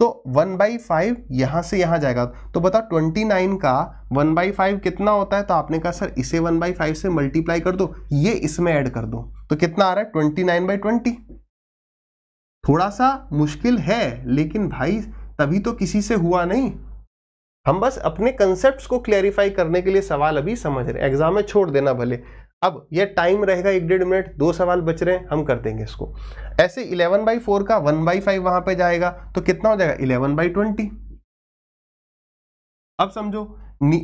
Speaker 1: तो वन बाई फाइव यहाँ से यहाँ जाएगा तो बताओ ट्वेंटी नाइन का वन बाई फाइव कितना होता है तो आपने कहा सर इसे वन बाई फाइव से मल्टीप्लाई कर दो ये इसमें ऐड कर दो तो कितना आ रहा है ट्वेंटी नाइन बाई ट्वेंटी थोड़ा सा मुश्किल है लेकिन भाई तभी तो किसी से हुआ नहीं हम बस अपने कंसेप्ट को क्लैरिफाई करने के लिए सवाल अभी समझ रहे हैं एग्जाम में छोड़ देना भले अब यह टाइम रहेगा एक डेढ़ मिनट दो सवाल बच रहे हैं हम कर देंगे इसको ऐसे 11 बाई फोर का 1 बाई फाइव वहां पे जाएगा तो कितना हो जाएगा 11 बाई ट्वेंटी अब समझो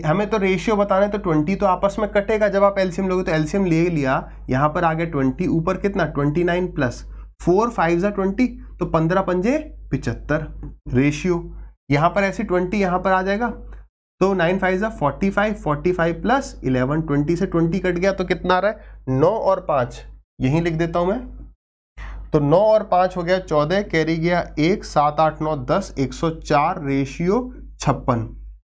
Speaker 1: हमें तो रेशियो बताना है तो 20 तो आपस में कटेगा जब आप एल्सियम लोगे तो एल्सियम ले लिया यहां पर आ गया 20 ऊपर कितना 29 प्लस फोर फाइव जो तो पंद्रह पंजे पिचहत्तर रेशियो यहां पर ऐसे ट्वेंटी यहां पर आ जाएगा तो नाइन फाइव जो forty five forty five plus eleven twenty से ट्वेंटी कट गया तो कितना आ रहा है नौ और पाँच यही लिख देता हूं मैं तो नौ और पाँच हो गया चौदह कैरी गया एक सात आठ नौ दस एक सौ चार रेशियो छप्पन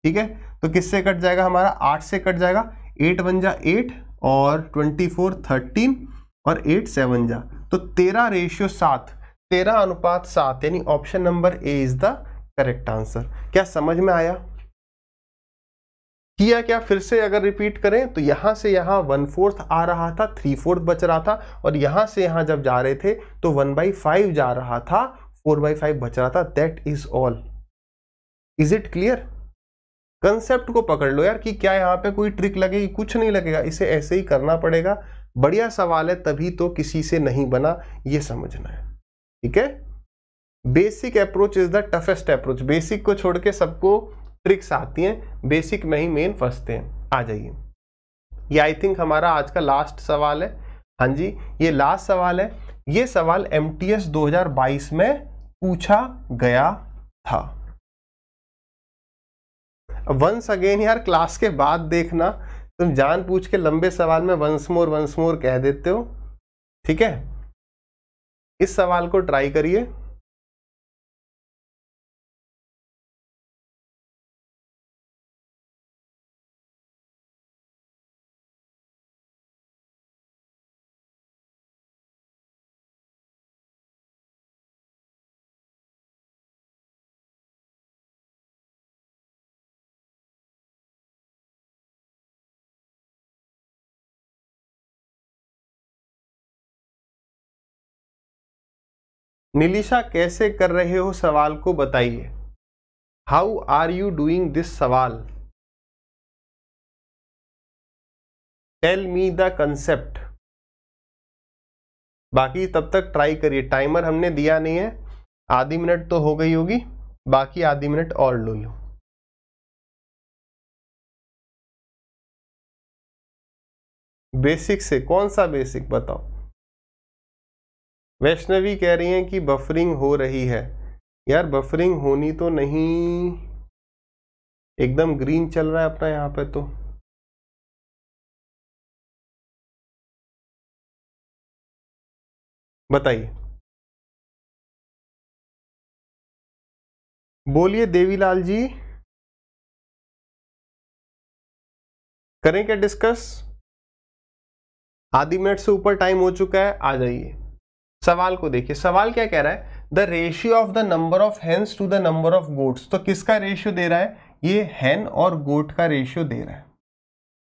Speaker 1: ठीक है तो किससे कट जाएगा हमारा आठ से कट जाएगा एट वन जा एट और ट्वेंटी फोर थर्टीन और एट सेवन जा तो तेरह रेशियो सात तेरह अनुपात सात यानी option number A is the correct answer क्या समझ में आया किया क्या फिर से अगर रिपीट करें तो यहां से यहां वन फोर्थ आ रहा था थ्री फोर्थ बच रहा था और यहां से यहां जब जा रहे थे तो वन बाई फाइव जा रहा था फोर बाई फाइव बच रहा था that is all is it clear concept को पकड़ लो यार कि क्या यहां पे कोई ट्रिक लगेगी कुछ नहीं लगेगा इसे ऐसे ही करना पड़ेगा बढ़िया सवाल है तभी तो किसी से नहीं बना ये समझना है ठीक है basic approach is the toughest approach basic को छोड़ के सबको ट्रिक्स आती हैं बेसिक में ही मेन फंसते हैं आ जाइए ये आई थिंक हमारा आज का लास्ट सवाल है हाँ जी ये लास्ट सवाल है ये सवाल एम 2022 में पूछा गया था वंस अगेन यार क्लास के बाद देखना तुम जान पूछ के लंबे सवाल में वंस मोर वंस मोर कह देते हो ठीक है इस सवाल
Speaker 2: को ट्राई करिए निलिशा कैसे कर रहे हो सवाल को बताइए how are you doing this सवाल टेल
Speaker 1: मी द कंसेप्ट बाकी तब तक ट्राई करिए टाइमर हमने दिया नहीं है आधी मिनट तो हो गई होगी बाकी आधी मिनट और लो लो बेसिक से कौन सा बेसिक बताओ वैष्णवी कह रही हैं कि बफरिंग हो रही है यार बफरिंग होनी तो नहीं एकदम ग्रीन चल रहा है अपना यहाँ पे तो
Speaker 2: बताइए बोलिए देवीलाल जी करें क्या डिस्कस
Speaker 1: आधी मिनट से ऊपर टाइम हो चुका है आ जाइए सवाल को देखिए सवाल क्या कह रहा है the ratio of the number of hens to the number of goats तो किसका रेशियो दे रहा है ये हैन और गोट का रेशियो दे रहा है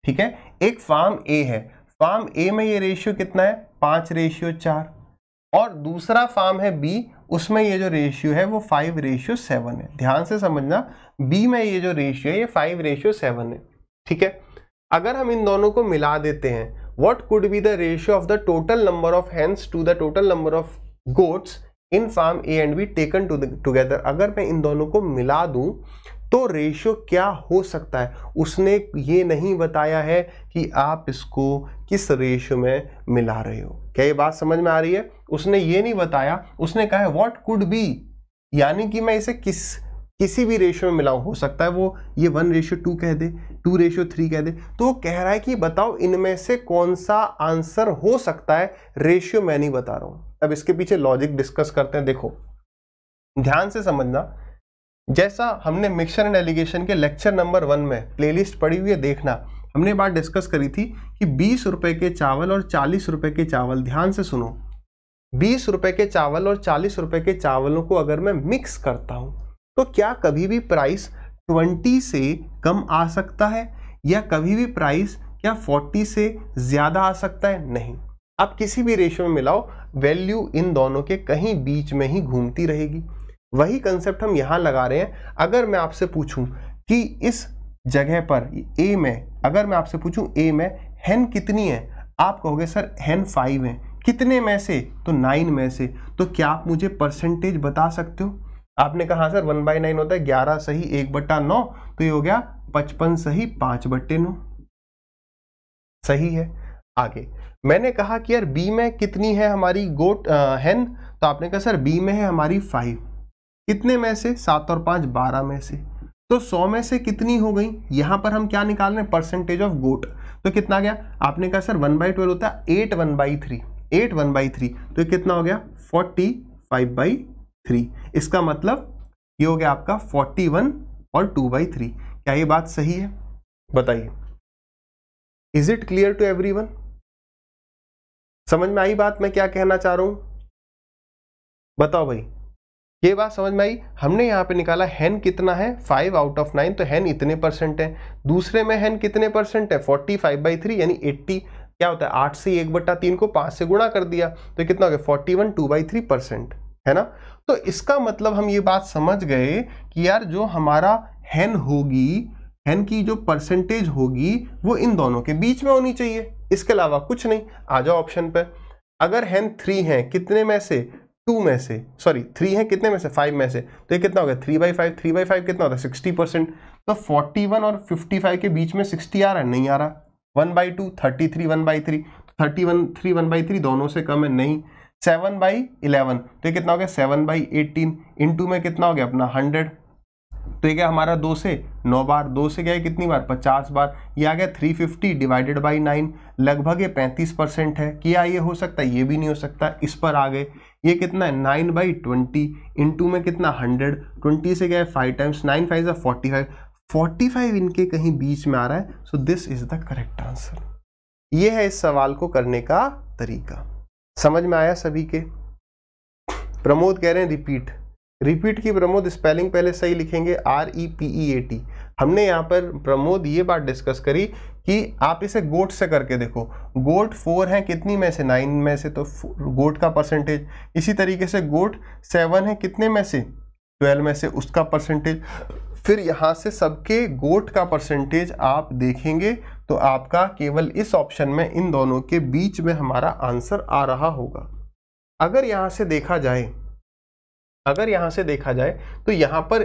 Speaker 1: ठीक है एक फार्म ए है फार्म ए में ये रेशियो कितना है पांच रेशियो चार और दूसरा फार्म है बी उसमें ये जो रेशियो है वो फाइव रेशियो सेवन है ध्यान से समझना बी में ये जो रेशियो है ये फाइव रेशियो सेवन है ठीक है अगर हम इन दोनों को मिला देते हैं what could be the ratio of the total number of hens to the total number of goats in farm A and B taken to together अगर मैं इन दोनों को मिला दूं तो रेशियो क्या हो सकता है उसने ये नहीं बताया है कि आप इसको किस रेशियो में मिला रहे हो क्या ये बात समझ में आ रही है उसने ये नहीं बताया उसने कहा है वॉट कुड बी यानी कि मैं इसे किस किसी भी रेशियो में मिलाऊं हो सकता है वो ये वन रेशियो टू कह दे टू रेशियो थ्री कह दे तो वो कह रहा है कि बताओ इनमें से कौन सा आंसर हो सकता है रेशियो मैं नहीं बता रहा हूं अब इसके पीछे लॉजिक डिस्कस करते हैं देखो ध्यान से समझना जैसा हमने मिक्सर एंड एलिगेशन के लेक्चर नंबर वन में प्लेलिस्ट पड़ी हुई है देखना हमने बात डिस्कस करी थी कि बीस रुपए के चावल और चालीस रुपए के चावल ध्यान से सुनो बीस रुपए के चावल और चालीस रुपए के चावलों को अगर मैं मिक्स करता हूं तो क्या कभी भी प्राइस ट्वेंटी से कम आ सकता है या कभी भी प्राइस क्या फोर्टी से ज़्यादा आ सकता है नहीं आप किसी भी रेशियो में मिलाओ वैल्यू इन दोनों के कहीं बीच में ही घूमती रहेगी वही कंसेप्ट हम यहाँ लगा रहे हैं अगर मैं आपसे पूछूं कि इस जगह पर ए में अगर मैं आपसे पूछूं ए में हैन कितनी है आप कहोगे सर हैन फाइव है कितने में से तो नाइन में से तो क्या आप मुझे परसेंटेज बता सकते हो आपने कहा सर वन बाई नाइन होता है ग्यारह सही एक बट्टा नौ तो ये हो गया पचपन सही पांच बट्टे नौ सही है आगे मैंने कहा कि यार बी में कितनी है हमारी गोट आ, हैन तो आपने कहा सर बी में है हमारी फाइव कितने में से सात और पांच बारह में से तो सौ में से कितनी हो गई यहाँ पर हम क्या निकाल रहे हैं परसेंटेज ऑफ गोट तो कितना गया आपने कहा सर वन बाई ट्वेल्व होता है eight one by three eight one by three तो कितना हो गया फोर्टी फाइव बाई थ्री इसका मतलब ये हो गया आपका फोर्टी वन और टू बाई थ्री क्या ये बात सही है बताइए is it clear to everyone समझ में आई बात मैं क्या कहना चाह रहा हूं बताओ भाई ये बात समझ में आई हमने यहां पे निकाला हैन कितना है फाइव आउट ऑफ नाइन तो हैन इतने परसेंट है दूसरे में हैन कितने परसेंट है फोर्टी फाइव बाई थ्री यानी एट्टी क्या होता है आठ से एक बट्टा तीन को पांच से गुणा कर दिया तो कितना हो गया forty one two by three percent है ना तो इसका मतलब हम ये बात समझ गए कि यार जो हमारा हैन होगी हैन की जो परसेंटेज होगी वो इन दोनों के बीच में होनी चाहिए इसके अलावा कुछ नहीं आ जाओ ऑप्शन पर अगर हैन थ्री हैं कितने में से टू में से सॉरी थ्री है कितने में से फाइव में से तो ये कितना हो गया three by five three by five कितना होता है सिक्सटी परसेंट तो फोर्टी वन और फिफ्टी फाइव के बीच में सिक्सटी आ रहा है नहीं आ रहा one by two thirty three one by three thirty one three one by three दोनों से कम है नहीं सेवन बाई इलेवन तो ये कितना हो गया सेवन बाई एटीन इंटू में कितना हो गया अपना हंड्रेड तो ये गया हमारा दो से नौ बार दो से गया कितनी बार पचास बार ये आ गया three fifty divided by nine लगभग ये पैंतीस परसेंट है क्या ये हो सकता है ये भी नहीं हो सकता इस पर आ गए ये कितना है नाइन बाई ट्वेंटी टू में कितना हंड्रेड ट्वेंटी से गया फाइव टाइम्स नाइन फाइव या फोर्टी फाइव फोर्टी फाइव इनके कहीं बीच में आ रहा है so this is the correct answer ये है इस सवाल को करने का तरीका समझ में आया सभी के प्रमोद कह रहे हैं रिपीट रिपीट की प्रमोद स्पेलिंग पहले सही लिखेंगे R E P E A T हमने यहाँ पर प्रमोद ये बात डिस्कस करी कि आप इसे गोट से करके देखो गोट फोर है कितनी में से नाइन में से तो गोट का परसेंटेज इसी तरीके से गोट सेवन है कितने में से ट्वेल्व में से उसका परसेंटेज फिर यहाँ से सबके गोट का परसेंटेज आप देखेंगे तो आपका केवल इस ऑप्शन में इन दोनों के बीच में हमारा आंसर आ रहा होगा अगर यहाँ से देखा जाए अगर यहाँ से देखा जाए तो यहाँ पर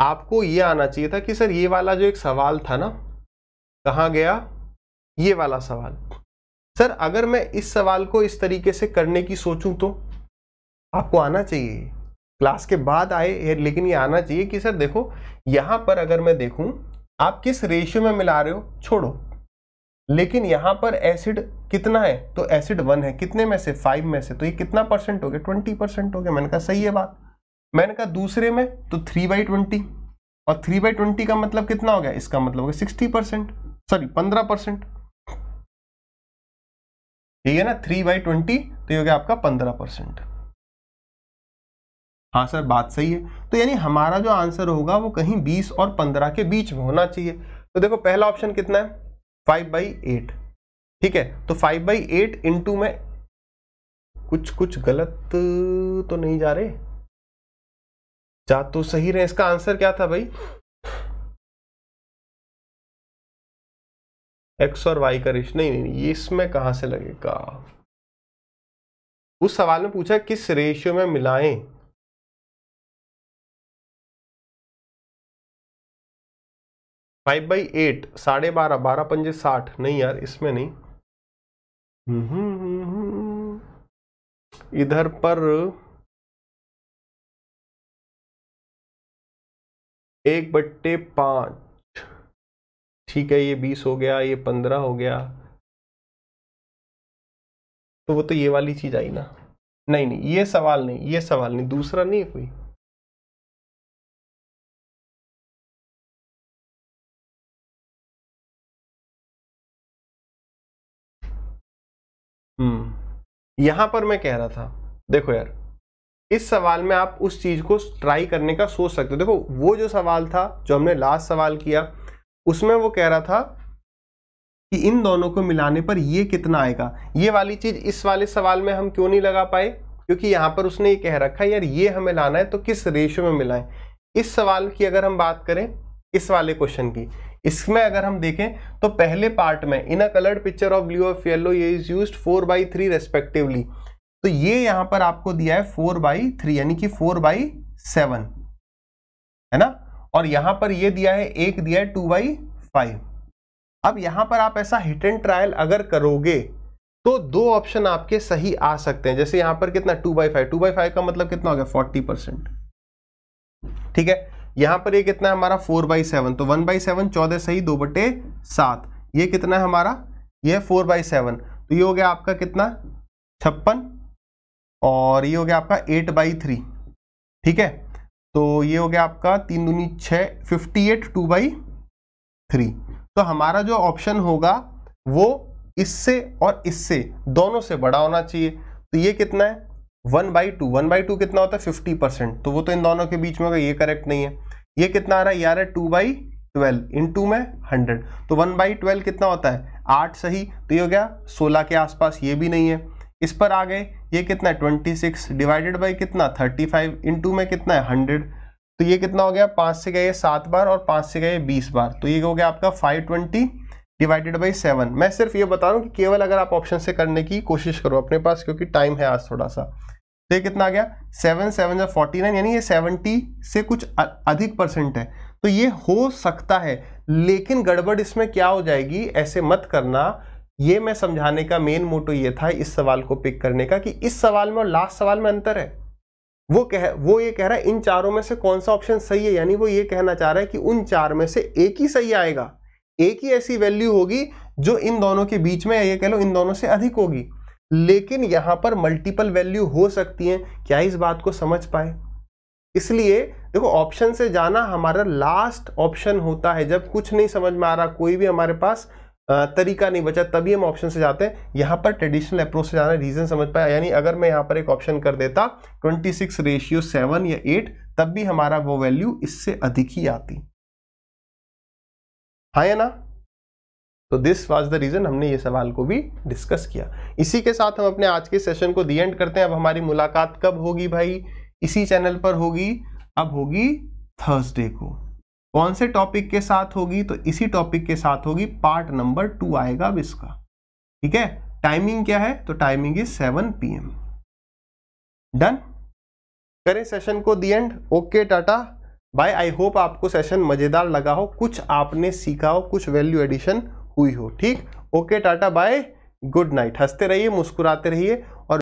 Speaker 1: आपको ये आना चाहिए था कि सर ये वाला जो एक सवाल था ना कहाँ गया ये वाला सवाल सर अगर मैं इस सवाल को इस तरीके से करने की सोचूं तो आपको आना चाहिए क्लास के बाद आए लेकिन ये आना चाहिए कि सर देखो यहाँ पर अगर मैं देखूं आप किस रेशियो में मिला रहे हो छोड़ो लेकिन यहां पर एसिड कितना है तो एसिड वन है कितने में से फाइव में से तो ये कितना परसेंट हो गया ट्वेंटी परसेंट हो गया मैंने कहा सही है बात मैंने कहा दूसरे में तो थ्री बाई ट्वेंटी और थ्री बाई ट्वेंटी का मतलब कितना हो गया इसका मतलब हो गया सिक्सटी परसेंट सॉरी पंद्रह परसेंट ठीक है ना थ्री बाई ट्वेंटी तो ये हो गया आपका पंद्रह परसेंट हाँ सर बात सही है तो यानी हमारा जो आंसर होगा वो कहीं बीस और पंद्रह के बीच में होना चाहिए तो देखो पहला ऑप्शन कितना है फाइव बाई एट ठीक है तो फाइव बाई एट इंटू में कुछ कुछ गलत तो नहीं जा रहे जा तो सही रहे इसका आंसर क्या था भाई
Speaker 2: एक्स और वाई का रेश नहीं नहीं ये इसमें कहां से लगेगा उस सवाल में पूछा किस रेशियो में मिलाएं
Speaker 1: फाइव बाई एट साढ़े बारह बारह पंजे साठ नहीं यार इसमें नहीं
Speaker 2: हम्म, हम्म, हम्म। इधर पर एक बट्टे
Speaker 1: पांच ठीक है ये बीस हो गया ये पंद्रह हो गया तो वो तो ये वाली चीज आई ना नहीं नहीं ये सवाल
Speaker 2: नहीं ये सवाल नहीं दूसरा नहीं है कोई
Speaker 1: यहां पर मैं कह रहा था देखो यार इस सवाल में आप उस चीज़ को ट्राई करने का सोच सकते हो देखो वो जो सवाल था जो हमने लास्ट सवाल किया उसमें वो कह रहा था कि इन दोनों को मिलाने पर ये कितना आएगा ये वाली चीज़ इस वाले सवाल में हम क्यों नहीं लगा पाए क्योंकि यहां पर उसने ये कह रखा है यार ये हमें लाना है तो किस रेशो में मिलाएं इस सवाल की अगर हम बात करें इस वाले क्वेश्चन की इसमें अगर हम देखें तो पहले पार्ट में in a coloured picture of blue of yellow ये is use four by three respectively तो ये यहां पर आपको दिया है फोर बाई थ्री यानी कि फोर बाई सेवन है ना और यहां पर ये दिया है एक दिया है टू बाई फाइव अब यहां पर आप ऐसा हिट एंड ट्रायल अगर करोगे तो दो ऑप्शन आपके सही आ सकते हैं जैसे यहां पर कितना two by five two by five का मतलब कितना हो गया फोर्टी परसेंट ठीक है यहाँ पर ये कितना है हमारा फोर बाई सेवन तो वन बाई सेवन चौदह सही दो बटे सात ये कितना है हमारा ये फोर बाई सेवन तो ये हो गया आपका कितना छप्पन और ये हो गया आपका एट बाई थ्री ठीक है तो ये हो गया आपका तीन दूनी छः fifty eight two by three तो हमारा जो ऑप्शन होगा वो इससे और इससे दोनों से बड़ा होना चाहिए तो ये कितना है one by two one by two कितना होता है फिफ्टी परसेंट तो वो तो इन दोनों के बीच में होगा ये करेक्ट नहीं है ये कितना आ रहा है यार है two by twelve into में हंड्रेड तो वन बाई ट्वेल्व कितना होता है आठ सही तो ये हो गया सोलह के आसपास ये भी नहीं है इस पर आ गए ये कितना है ट्वेंटी सिक्स डिवाइडेड बाई कितना थर्टी फाइव इन टू में कितना है हंड्रेड तो ये कितना हो गया पाँच से गए सात बार और पाँच से गए बीस बार तो ये हो गया आपका five twenty divided by seven मैं सिर्फ ये बता रहा हूँ कि केवल अगर आप ऑप्शन से करने की कोशिश करो अपने पास क्योंकि टाइम है आज थोड़ा सा तो ये कितना आ गया सेवन सेवन या फोर्टी नाइन यानी ये सेवेंटी से कुछ अधिक परसेंट है तो ये हो सकता है लेकिन गड़बड़ इसमें क्या हो जाएगी ऐसे मत करना ये मैं समझाने का मेन मोटो ये था इस सवाल को पिक करने का कि इस सवाल में और लास्ट सवाल में अंतर है वो कह वो ये कह रहा है इन चारों में से कौन सा ऑप्शन सही है यानी वो ये कहना चाह रहा है कि उन चार में से एक ही सही आएगा एक ही ऐसी वैल्यू होगी जो इन दोनों के बीच में ये कह लो इन दोनों से अधिक होगी लेकिन यहां पर मल्टीपल वैल्यू हो सकती हैं क्या इस बात को समझ पाए इसलिए देखो ऑप्शन से जाना हमारा लास्ट ऑप्शन होता है जब कुछ नहीं समझ में आ रहा कोई भी हमारे पास तरीका नहीं बचा तभी हम ऑप्शन से जाते हैं यहाँ पर ट्रेडिशनल अप्रोच से जाना रीजन समझ पाया यानी अगर मैं यहाँ पर एक ऑप्शन कर देता 26 रेशियो सेवन या एट तब भी हमारा वो वैल्यू इससे अधिक ही आती हाँ या ना तो दिस वाज द रीज़न हमने ये सवाल को भी डिस्कस किया इसी के साथ हम अपने आज के सेशन को दी एंड करते हैं अब हमारी मुलाकात कब होगी भाई इसी चैनल पर होगी अब होगी थर्सडे को कौन से टॉपिक के साथ होगी तो इसी टॉपिक के साथ होगी पार्ट नंबर टू आएगा अब इसका ठीक है टाइमिंग क्या है तो timing is seven P done करें सेशन को the end okay tata bye I hope आपको सेशन मज़ेदार लगा हो कुछ आपने सीखा हो कुछ वैल्यू एडिशन हुई हो ठीक okay tata bye good night हंसते रहिए मुस्कुराते रहिए और